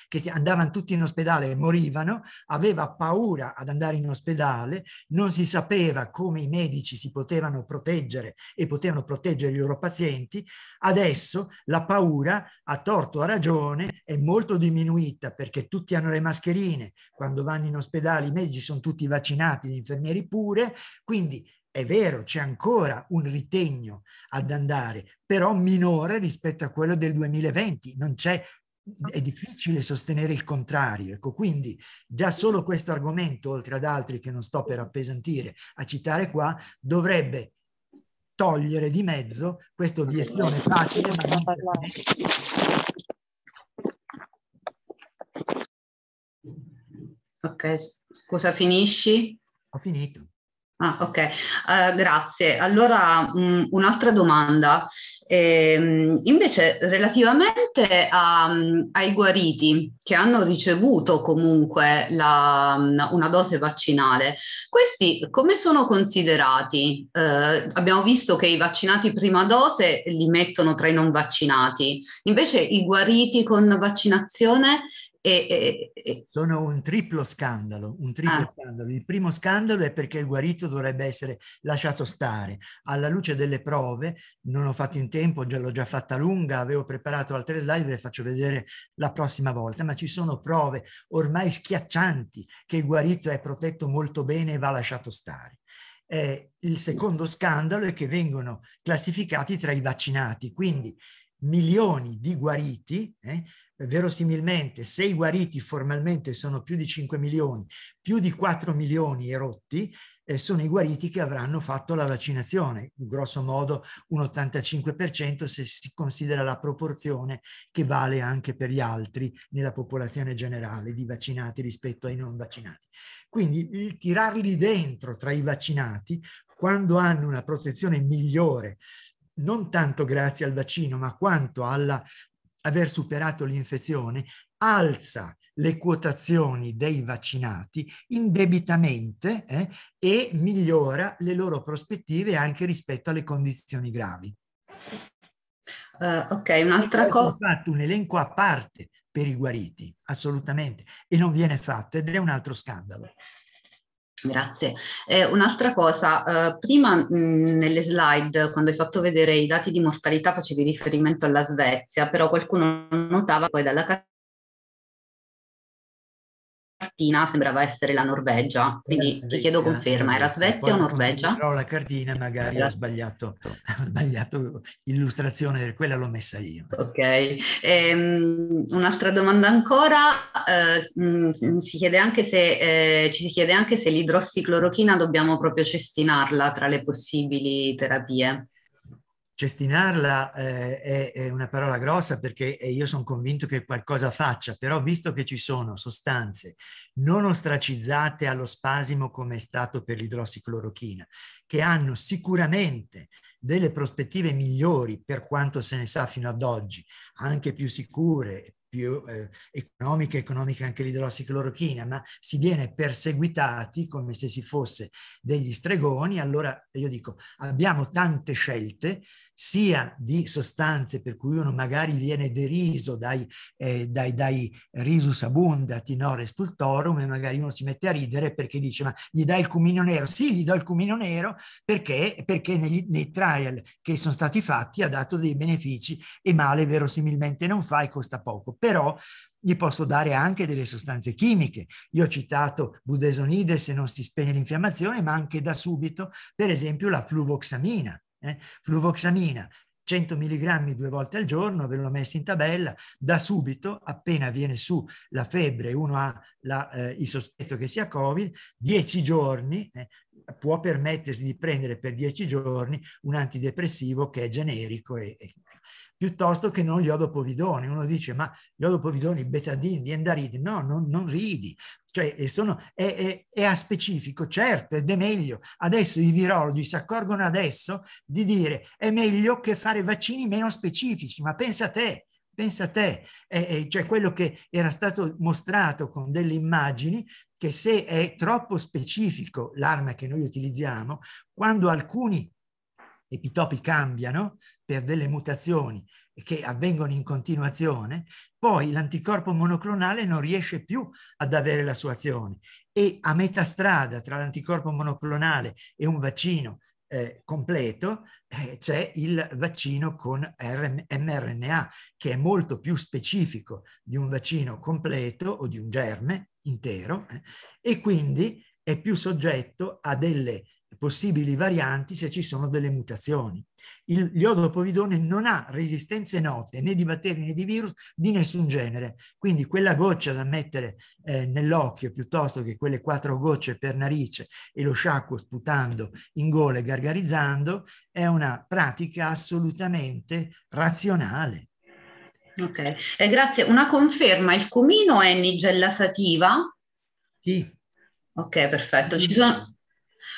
che andavano tutti in ospedale e morivano, aveva paura ad andare in ospedale, non si sapeva come i medici si potevano proteggere e potevano proteggere i loro pazienti, adesso la paura, a torto a ragione, è molto diminuita perché tutti hanno le mascherine, quando vanno in ospedale i medici sono tutti vaccinati, gli infermieri pure, quindi è vero, c'è ancora un ritegno ad andare, però minore rispetto a quello del 2020, non c'è è difficile sostenere il contrario. Ecco, quindi già solo questo argomento, oltre ad altri che non sto per appesantire a citare qua, dovrebbe togliere di mezzo questa obiezione facile ma non Ok, scusa, finisci? Ho finito. Ah, ok, uh, grazie. Allora, mh, mm, un'altra domanda, ehm, invece relativamente a, mh, mm, ai guariti che hanno ricevuto comunque la, mh, mm, una dose vaccinale, questi come sono considerati? Eh, abbiamo visto che i vaccinati prima dose li mettono tra i non vaccinati, invece i guariti con vaccinazione e, e, Sono un triplo scandalo, un triplo ah. scandalo. Il primo scandalo è perché il guarito dovrebbe essere lasciato stare. Alla luce delle prove, non ho fatto in tempo, già l'ho già fatta lunga, avevo preparato altre slide, ve le faccio vedere la prossima volta, ma ci sono prove ormai schiaccianti che il guarito è protetto molto bene e va lasciato stare. Eh, il secondo scandalo è che vengono classificati tra i vaccinati, quindi milioni di guariti eh, eh, verosimilmente se i guariti formalmente sono più di 5 milioni, più di 4 milioni erotti, eh, sono i guariti che avranno fatto la vaccinazione, grosso modo un 85% se si considera la proporzione che vale anche per gli altri nella popolazione generale di vaccinati rispetto ai non vaccinati. Quindi il tirarli dentro tra i vaccinati quando hanno una protezione migliore non tanto grazie al vaccino, ma quanto alla aver superato l'infezione alza le quotazioni dei vaccinati indebitamente eh, e migliora le loro prospettive anche rispetto alle condizioni gravi. Uh, ok, un'altra cosa. Ho fatto un elenco a parte per i guariti, assolutamente, e non viene fatto ed è un altro scandalo. Grazie. Eh, un'altra cosa, eh, prima mh, nelle slide quando hai fatto vedere i dati di mortalità facevi riferimento alla Svezia, però qualcuno notava poi dalla cartina sembrava essere la Norvegia, quindi eh, Svezia, ti chiedo conferma, era Svezia o Norvegia? Però la cartina magari era... ho sbagliato, ho <laughs> sbagliato illustrazione, quella l'ho messa io. Ok, ehm, un'altra domanda ancora, eh, mm, mm, si chiede anche se, eh, ci si chiede anche se l'idrossiclorochina dobbiamo proprio cestinarla tra le possibili terapie. Cestinarla eh, è, è, una parola grossa perché io sono convinto che qualcosa faccia, però visto che ci sono sostanze non ostracizzate allo spasimo come è stato per l'idrossiclorochina, che hanno sicuramente delle prospettive migliori per quanto se ne sa fino ad oggi, anche più sicure, più eh, economica, economica anche l'idrossiclorochina, ma si viene perseguitati come se si fosse degli stregoni, allora io dico abbiamo tante scelte sia di sostanze per cui uno magari viene deriso dai, eh, dai, dai risus abundati, no, restultorum, e magari uno si mette a ridere perché dice ma gli dai il cumino nero? Sì, gli do il cumino nero perché, perché negli, nei trial che sono stati fatti ha dato dei benefici e male verosimilmente non fa e costa poco però gli posso dare anche delle sostanze chimiche. Io ho citato budesonide se non si spegne l'infiammazione, ma anche da subito, per esempio, la fluvoxamina. Eh? Fluvoxamina 100 mg due volte al giorno, ve l'ho messo in tabella, da subito, appena viene su la febbre, uno ha la, eh, il sospetto che sia Covid, 10 giorni, eh, può permettersi di prendere per 10 giorni un antidepressivo che è generico, e, e, piuttosto che non gli l'iodopovidone. Uno dice, ma l'iodopovidone, il betadine, viene da ridi. No, non, non ridi, cioè sono, è, è, è, a specifico, certo, ed è meglio. Adesso i virologi si accorgono adesso di dire è meglio che fare vaccini meno specifici, ma pensa a te, pensa a te, è, cioè quello che era stato mostrato con delle immagini, che se è troppo specifico l'arma che noi utilizziamo, quando alcuni epitopi cambiano per delle mutazioni che avvengono in continuazione, poi l'anticorpo monoclonale non riesce più ad avere la sua azione e a metà strada tra l'anticorpo monoclonale e un vaccino eh, completo eh, c'è il vaccino con RM mRNA che è molto più specifico di un vaccino completo o di un germe intero eh, e quindi è più soggetto a delle possibili varianti se ci sono delle mutazioni. Il, l'iodopovidone non ha resistenze note né di batteri né di virus di nessun genere, quindi quella goccia da mettere eh, nell'occhio piuttosto che quelle quattro gocce per narice e lo sciacquo sputando in gola e gargarizzando è una pratica assolutamente razionale. Ok, eh, grazie. Una conferma, il cumino è nigella sativa? Sì. Ok, perfetto. Ci sono,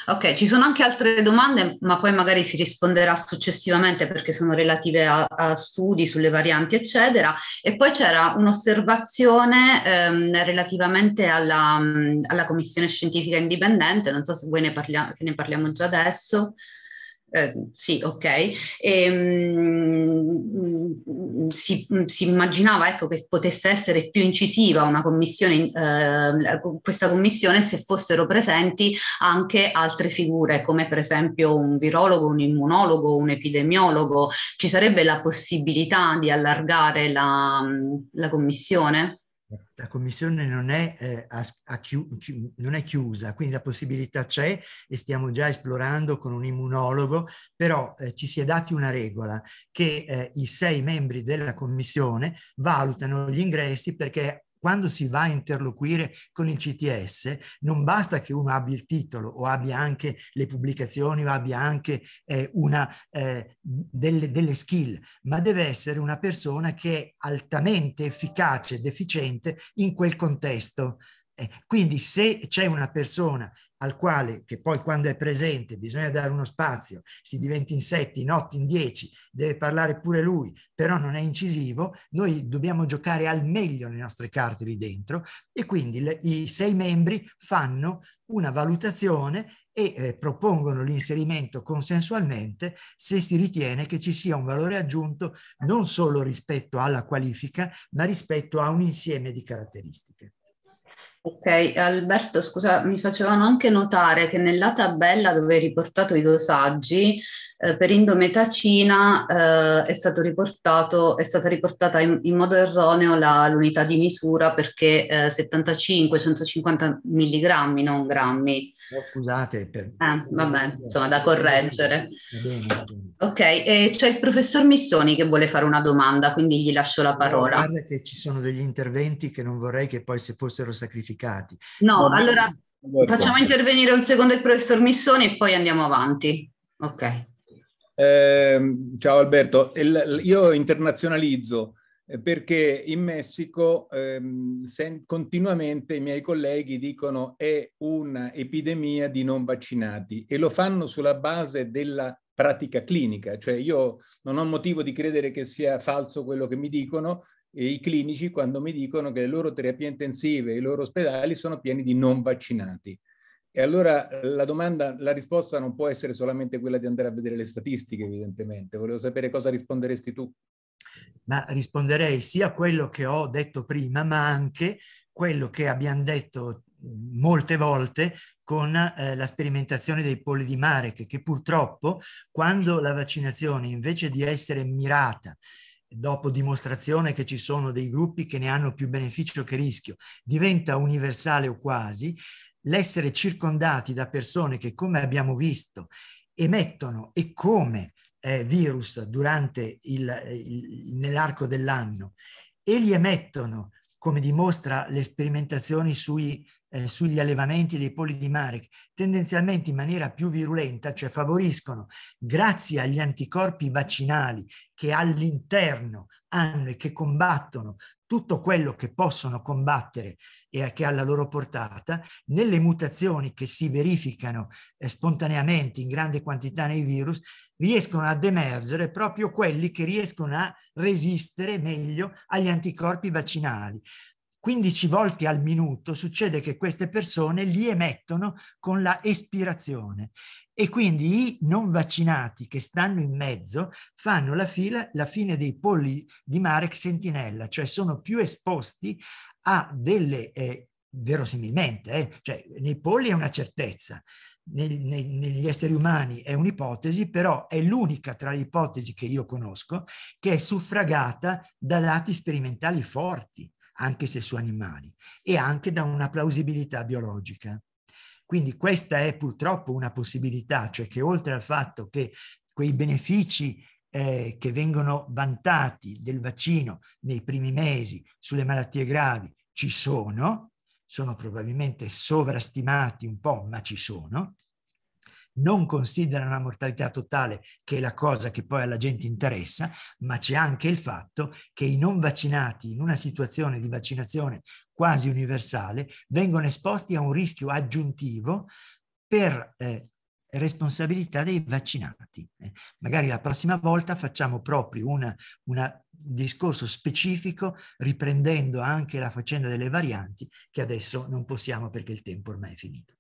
Ok, ci sono anche altre domande, ma poi magari si risponderà successivamente perché sono relative a, a studi sulle varianti, eccetera. E poi c'era un'osservazione ehm, relativamente alla, alla, commissione scientifica indipendente, non so se voi ne, parlia- ne parliamo già adesso. Eh, sì, ok. E, ehm, mh, mm, mm, si, mm, si, immaginava ecco, che potesse essere più incisiva una commissione, eh, questa commissione se fossero presenti anche altre figure, come per esempio un virologo, un immunologo, un epidemiologo. Ci sarebbe la possibilità di allargare la, la commissione? la commissione non è, eh, a, a chi, chi, non è, chiusa, quindi la possibilità c'è e stiamo già esplorando con un immunologo, però eh, ci si è dati una regola che eh, i sei membri della commissione valutano gli ingressi perché quando si va a interloquire con il CTS, non basta che uno abbia il titolo o abbia anche le pubblicazioni o abbia anche eh, una, eh, delle, delle, skill, ma deve essere una persona che è altamente efficace ed efficiente in quel contesto. Eh, quindi se c'è una persona al quale, che poi quando è presente bisogna dare uno spazio, si diventa in sette, in otto, in dieci, deve parlare pure lui, però non è incisivo, noi dobbiamo giocare al meglio le nostre carte lì dentro e quindi le, i sei membri fanno una valutazione e eh, propongono l'inserimento consensualmente se si ritiene che ci sia un valore aggiunto non solo rispetto alla qualifica, ma rispetto a un insieme di caratteristiche. Ok, Alberto, scusa, mi facevano anche notare che nella tabella dove hai riportato i dosaggi, eh, per indometacina eh, è, è, stata riportata in, in modo erroneo la, l'unità di misura perché eh, 75-150 mg, non grammi. Oh, scusate. Per... Ah, vabbè, insomma, da correggere. Ok, c'è il professor Missoni che vuole fare una domanda, quindi gli lascio la parola. No, guarda che ci sono degli interventi che non vorrei che poi si fossero sacrificati. No, Va allora bene. facciamo intervenire un secondo il professor Missoni e poi andiamo avanti. Ok. Eh, ciao Alberto, il, io internazionalizzo eh, perché in Messico ehm, continuamente i miei colleghi dicono è un'epidemia di non vaccinati e lo fanno sulla base della pratica clinica, cioè io non ho motivo di credere che sia falso quello che mi dicono e i clinici quando mi dicono che le loro terapie intensive, i loro ospedali sono pieni di non vaccinati. E allora eh, la domanda, la risposta non può essere solamente quella di andare a vedere le statistiche, evidentemente. Volevo sapere cosa risponderesti tu ma risponderei sia a quello che ho detto prima, ma anche quello che abbiamo detto molte volte con eh, la sperimentazione dei poli di mare, che, che purtroppo quando la vaccinazione invece di essere mirata dopo dimostrazione che ci sono dei gruppi che ne hanno più beneficio che rischio, diventa universale o quasi, l'essere circondati da persone che, come abbiamo visto, emettono e come eh, virus nell'arco dell'anno e li emettono, come dimostra le sperimentazioni sui eh, sugli allevamenti dei poli di mare, tendenzialmente in maniera più virulenta, cioè favoriscono, grazie agli anticorpi vaccinali che all'interno hanno e che combattono tutto quello che possono combattere e che ha alla loro portata, nelle mutazioni che si verificano eh, spontaneamente in grande quantità nei virus, riescono ad emergere proprio quelli che riescono a resistere meglio agli anticorpi vaccinali. 15 volte al minuto succede che queste persone li emettono con la espirazione e quindi i non vaccinati che stanno in mezzo fanno la, fila, la fine dei polli di mare Sentinella, cioè sono più esposti a delle, eh, verosimilmente, eh, cioè nei polli è una certezza, nel, nel, negli esseri umani è un'ipotesi, però è l'unica tra le ipotesi che io conosco che è suffragata da dati sperimentali forti anche se su animali, e anche da una plausibilità biologica. Quindi questa è purtroppo una possibilità, cioè che oltre al fatto che quei benefici eh, che vengono vantati del vaccino nei primi mesi sulle malattie gravi ci sono, sono probabilmente sovrastimati un po', ma ci sono, non considerano la mortalità totale, che è la cosa che poi alla gente interessa, ma c'è anche il fatto che i non vaccinati in una situazione di vaccinazione quasi universale vengono esposti a un rischio aggiuntivo per eh, responsabilità dei vaccinati. Eh, magari la prossima volta facciamo proprio un discorso specifico riprendendo anche la faccenda delle varianti che adesso non possiamo perché il tempo ormai è finito.